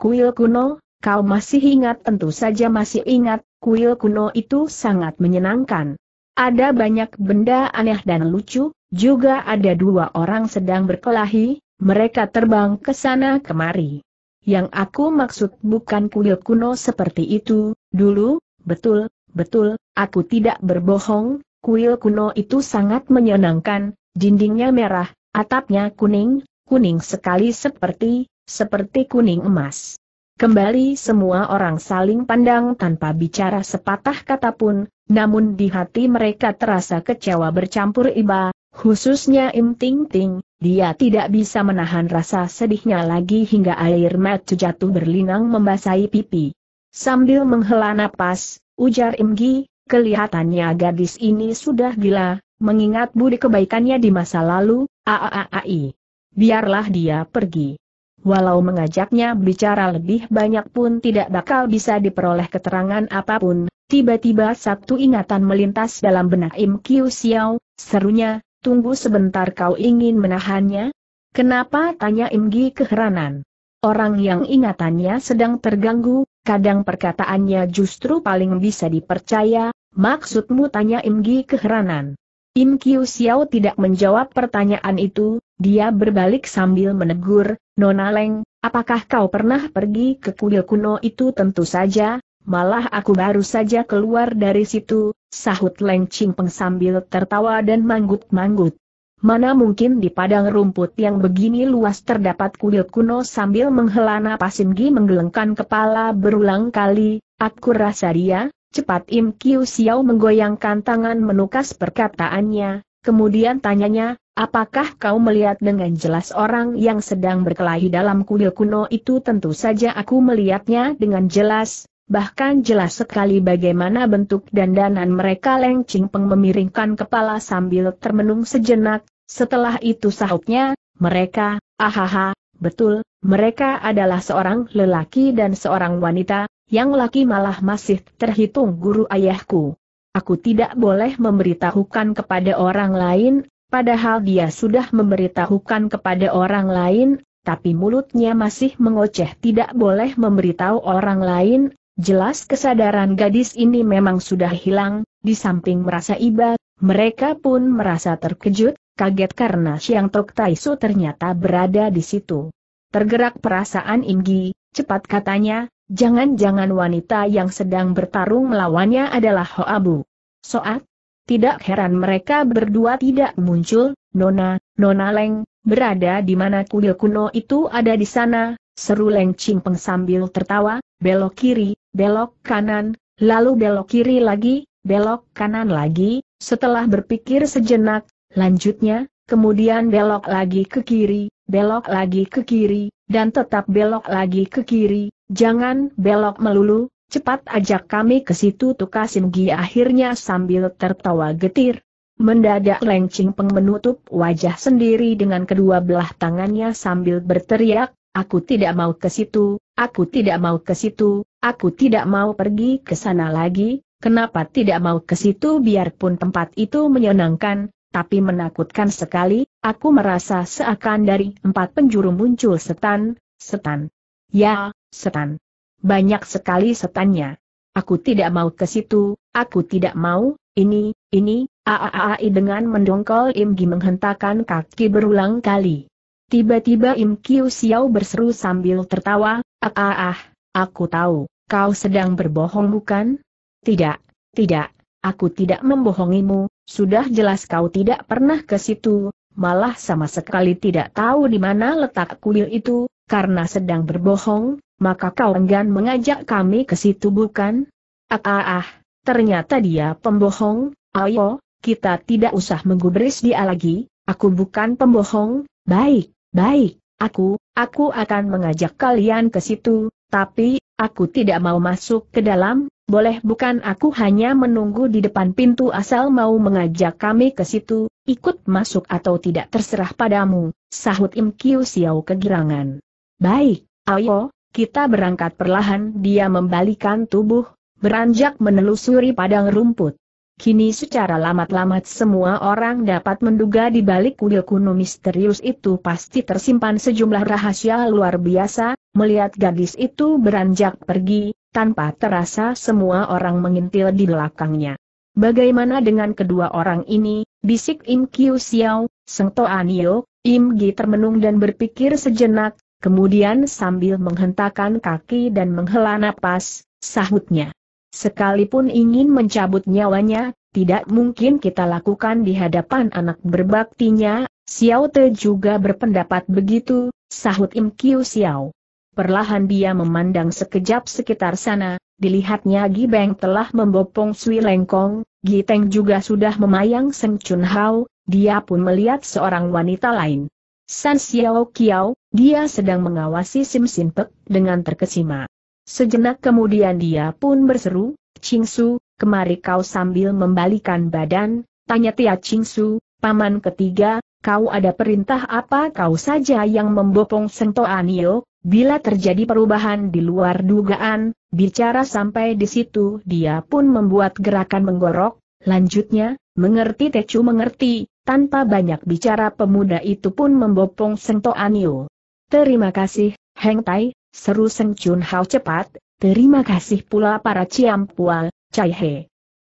Kuil kuno, kau masih ingat tentu saja masih ingat, kuil kuno itu sangat menyenangkan. Ada banyak benda aneh dan lucu, juga ada dua orang sedang berkelahi, mereka terbang ke sana kemari. Yang aku maksud bukan kuil kuno seperti itu, dulu, betul, betul, aku tidak berbohong, kuil kuno itu sangat menyenangkan, dindingnya merah, atapnya kuning, kuning sekali seperti, seperti kuning emas. Kembali semua orang saling pandang tanpa bicara sepatah kata pun, namun di hati mereka terasa kecewa bercampur iba, khususnya Im Ting Ting, dia tidak bisa menahan rasa sedihnya lagi hingga air mata jatuh berlinang membasahi pipi. Sambil menghela napas, ujar Im Gi, kelihatannya gadis ini sudah gila, mengingat budi kebaikannya di masa lalu, aaai. Biarlah dia pergi. Walau mengajaknya bicara lebih banyak pun tidak bakal bisa diperoleh keterangan apapun, tiba-tiba satu ingatan melintas dalam benak Im Kiu Xiao, serunya, tunggu sebentar kau ingin menahannya? Kenapa tanya Im Gi keheranan? Orang yang ingatannya sedang terganggu, kadang perkataannya justru paling bisa dipercaya, maksudmu tanya Im Gi keheranan. Im Kiu Xiao tidak menjawab pertanyaan itu, dia berbalik sambil menegur, Nona Leng, apakah kau pernah pergi ke kuil kuno itu tentu saja, malah aku baru saja keluar dari situ, sahut Leng peng sambil tertawa dan manggut-manggut. Mana mungkin di padang rumput yang begini luas terdapat kuil kuno sambil menghela napas Imgi menggelengkan kepala berulang kali, aku rasa dia, cepat Im Kiu Xiao menggoyangkan tangan menukas perkataannya, kemudian tanyanya, Apakah kau melihat dengan jelas orang yang sedang berkelahi dalam kuil kuno itu? Tentu saja aku melihatnya dengan jelas, bahkan jelas sekali bagaimana bentuk dandanan mereka Leng Peng memiringkan kepala sambil termenung sejenak, setelah itu sahutnya, mereka, ahaha, betul, mereka adalah seorang lelaki dan seorang wanita, yang laki malah masih terhitung guru ayahku. Aku tidak boleh memberitahukan kepada orang lain Padahal dia sudah memberitahukan kepada orang lain, tapi mulutnya masih mengoceh tidak boleh memberitahu orang lain, jelas kesadaran gadis ini memang sudah hilang, di samping merasa iba, mereka pun merasa terkejut, kaget karena Siang Tok Taisu ternyata berada di situ. Tergerak perasaan Inggi, cepat katanya, jangan-jangan wanita yang sedang bertarung melawannya adalah Hoabu. Soat, tidak heran mereka berdua tidak muncul, Nona, Nona Leng, berada di mana kuil kuno itu ada di sana, seru Leng Cimpeng sambil tertawa, belok kiri, belok kanan, lalu belok kiri lagi, belok kanan lagi, setelah berpikir sejenak, lanjutnya, kemudian belok lagi ke kiri, belok lagi ke kiri, dan tetap belok lagi ke kiri, jangan belok melulu, Cepat ajak kami ke situ Tukas Simgi akhirnya sambil tertawa getir. Mendadak Ching Peng menutup wajah sendiri dengan kedua belah tangannya sambil berteriak, Aku tidak mau ke situ, aku tidak mau ke situ, aku tidak mau pergi ke sana lagi, kenapa tidak mau ke situ biarpun tempat itu menyenangkan, tapi menakutkan sekali, aku merasa seakan dari empat penjuru muncul setan, setan. Ya, setan. Banyak sekali setannya. Aku tidak mau ke situ, aku tidak mau, ini, ini, aaai dengan mendongkol Im Gi menghentakkan kaki berulang kali. Tiba-tiba Im Kiu Xiao berseru sambil tertawa, aaah, aku tahu, kau sedang berbohong bukan? Tidak, tidak, aku tidak membohongimu, sudah jelas kau tidak pernah ke situ, malah sama sekali tidak tahu di mana letak kuil itu, karena sedang berbohong, maka kau enggan mengajak kami ke situ bukan? Ah ah ah, ternyata dia pembohong, ayo, kita tidak usah menggubris dia lagi, aku bukan pembohong, baik, baik, aku, aku akan mengajak kalian ke situ, tapi, aku tidak mau masuk ke dalam, boleh bukan aku hanya menunggu di depan pintu asal mau mengajak kami ke situ, ikut masuk atau tidak terserah padamu, sahut Im Kiu Xiao kegirangan. Baik, ayo, kita berangkat perlahan, dia membalikan tubuh, beranjak menelusuri padang rumput. Kini secara lamat-lamat semua orang dapat menduga di balik kuil kuno misterius itu pasti tersimpan sejumlah rahasia luar biasa, melihat gadis itu beranjak pergi, tanpa terasa semua orang mengintil di belakangnya. Bagaimana dengan kedua orang ini, bisik Im Kiu Xiao, Seng Anio, Im Gi termenung dan berpikir sejenak, Kemudian sambil menghentakkan kaki dan menghela napas, sahutnya. Sekalipun ingin mencabut nyawanya, tidak mungkin kita lakukan di hadapan anak berbaktinya, Xiao Te juga berpendapat begitu, sahut Im Kiu Xiao. Perlahan dia memandang sekejap sekitar sana, dilihatnya Gi Gibeng telah membopong Sui Lengkong, Teng juga sudah memayang Seng Chun Hao, dia pun melihat seorang wanita lain. San Xiao Qiao, dia sedang mengawasi Sim Sin Pek dengan terkesima. Sejenak kemudian dia pun berseru, Ching Su, kemari kau sambil membalikan badan, tanya Tia Ching Su, paman ketiga, kau ada perintah apa kau saja yang membopong Sento Anio, bila terjadi perubahan di luar dugaan, bicara sampai di situ dia pun membuat gerakan menggorok, lanjutnya, mengerti Techu mengerti, tanpa banyak bicara pemuda itu pun membopong Sengto Anio. Terima kasih, Heng Tai, seru Seng Chun Hao cepat, terima kasih pula para Ciampual, Cai He.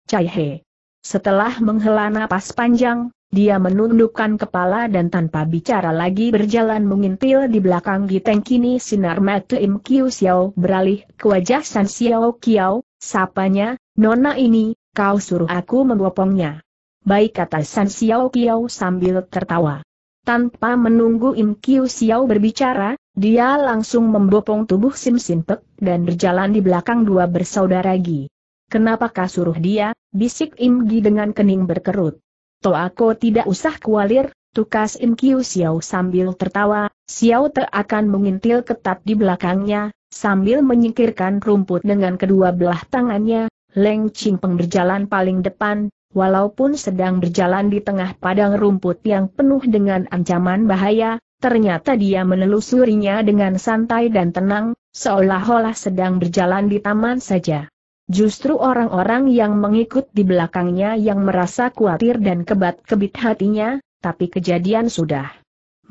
Cai He. Setelah menghela napas panjang, dia menundukkan kepala dan tanpa bicara lagi berjalan mengintil di belakang Giteng kini sinar mata Im Kiu Xiao beralih ke wajah San Xiao Kiao, sapanya, Nona ini, kau suruh aku membopongnya baik kata San Xiao Kiao sambil tertawa. Tanpa menunggu Im Kiu Xiao berbicara, dia langsung membopong tubuh Sim Sin Pek dan berjalan di belakang dua bersaudara Gi. Kenapakah suruh dia, bisik Im Gi dengan kening berkerut. To aku tidak usah kualir, tukas Im Kiu Xiao sambil tertawa, Xiao Te akan mengintil ketat di belakangnya, sambil menyingkirkan rumput dengan kedua belah tangannya, Leng Ching Peng berjalan paling depan, Walaupun sedang berjalan di tengah padang rumput yang penuh dengan ancaman bahaya, ternyata dia menelusurinya dengan santai dan tenang, seolah-olah sedang berjalan di taman saja. Justru orang-orang yang mengikut di belakangnya yang merasa khawatir dan kebat-kebit hatinya, tapi kejadian sudah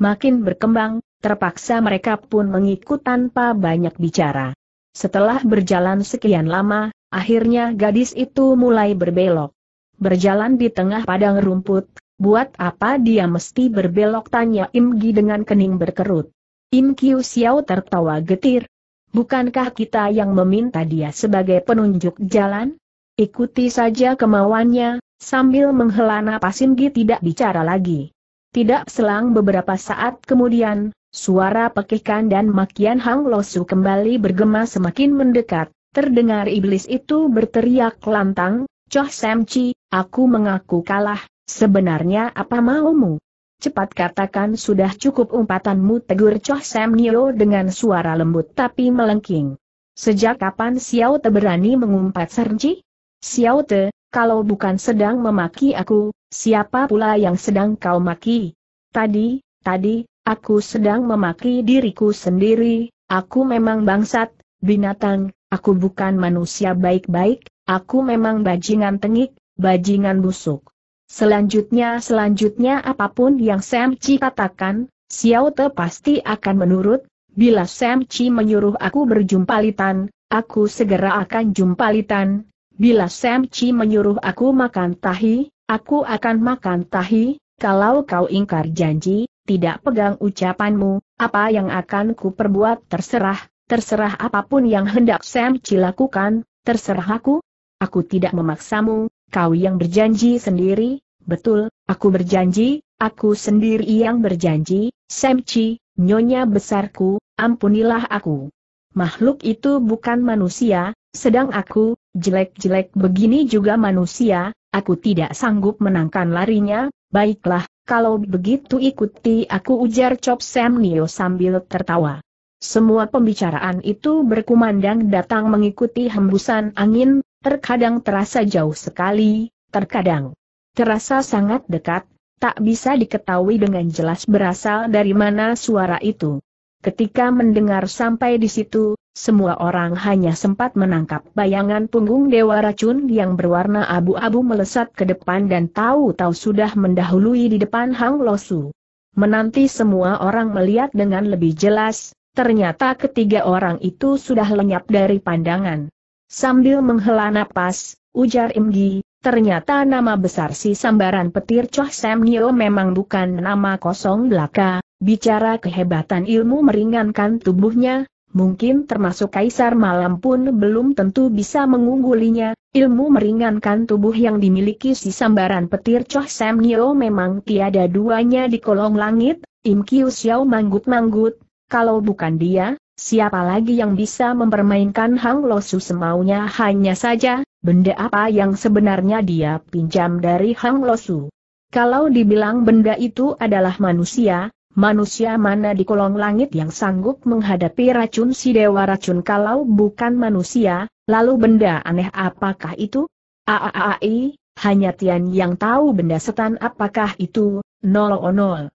makin berkembang, terpaksa mereka pun mengikut tanpa banyak bicara. Setelah berjalan sekian lama, akhirnya gadis itu mulai berbelok. Berjalan di tengah padang rumput, buat apa dia mesti berbelok tanya Im Gi dengan kening berkerut. Im Kiu Xiao tertawa getir. Bukankah kita yang meminta dia sebagai penunjuk jalan? Ikuti saja kemauannya, sambil menghela napas Im Gi tidak bicara lagi. Tidak selang beberapa saat kemudian, suara pekikan dan makian Hang Losu kembali bergema semakin mendekat, terdengar iblis itu berteriak lantang, Choh Semci, aku mengaku kalah, sebenarnya apa maumu? Cepat katakan sudah cukup umpatanmu tegur Choh Sam Nio dengan suara lembut tapi melengking. Sejak kapan Xiao Te berani mengumpat Serji? Xiao Te, kalau bukan sedang memaki aku, siapa pula yang sedang kau maki? Tadi, tadi, aku sedang memaki diriku sendiri, aku memang bangsat, binatang, aku bukan manusia baik-baik, Aku memang bajingan tengik, bajingan busuk. Selanjutnya selanjutnya apapun yang Sam Chi katakan, Xiao Te pasti akan menurut, bila Sam Chi menyuruh aku berjumpa Litan, aku segera akan jumpa Litan, bila Sam Chi menyuruh aku makan tahi, aku akan makan tahi, kalau kau ingkar janji, tidak pegang ucapanmu, apa yang akan ku perbuat terserah, terserah apapun yang hendak Sam Chi lakukan, terserah aku, Aku tidak memaksamu, kau yang berjanji sendiri, betul, aku berjanji, aku sendiri yang berjanji, Semci, nyonya besarku, ampunilah aku. Makhluk itu bukan manusia, sedang aku, jelek-jelek begini juga manusia, aku tidak sanggup menangkan larinya, baiklah, kalau begitu ikuti aku ujar Chop Sam Nio sambil tertawa. Semua pembicaraan itu berkumandang datang mengikuti hembusan angin, terkadang terasa jauh sekali, terkadang terasa sangat dekat, tak bisa diketahui dengan jelas berasal dari mana suara itu. Ketika mendengar sampai di situ, semua orang hanya sempat menangkap bayangan punggung Dewa Racun yang berwarna abu-abu melesat ke depan dan tahu-tahu sudah mendahului di depan Hang Losu. Menanti semua orang melihat dengan lebih jelas, ternyata ketiga orang itu sudah lenyap dari pandangan. Sambil menghela napas, ujar Imgi, ternyata nama besar si sambaran petir Choh Sam Nio memang bukan nama kosong belaka, bicara kehebatan ilmu meringankan tubuhnya, mungkin termasuk Kaisar Malam pun belum tentu bisa mengunggulinya, ilmu meringankan tubuh yang dimiliki si sambaran petir Choh Sam Nio memang tiada duanya di kolong langit, Im Xiao manggut-manggut, kalau bukan dia, Siapa lagi yang bisa mempermainkan Hang Losu semaunya hanya saja, benda apa yang sebenarnya dia pinjam dari Hang Losu. Kalau dibilang benda itu adalah manusia, manusia mana di kolong langit yang sanggup menghadapi racun si dewa racun kalau bukan manusia, lalu benda aneh apakah itu? Aaai, hanya Tian yang tahu benda setan apakah itu, nol nol.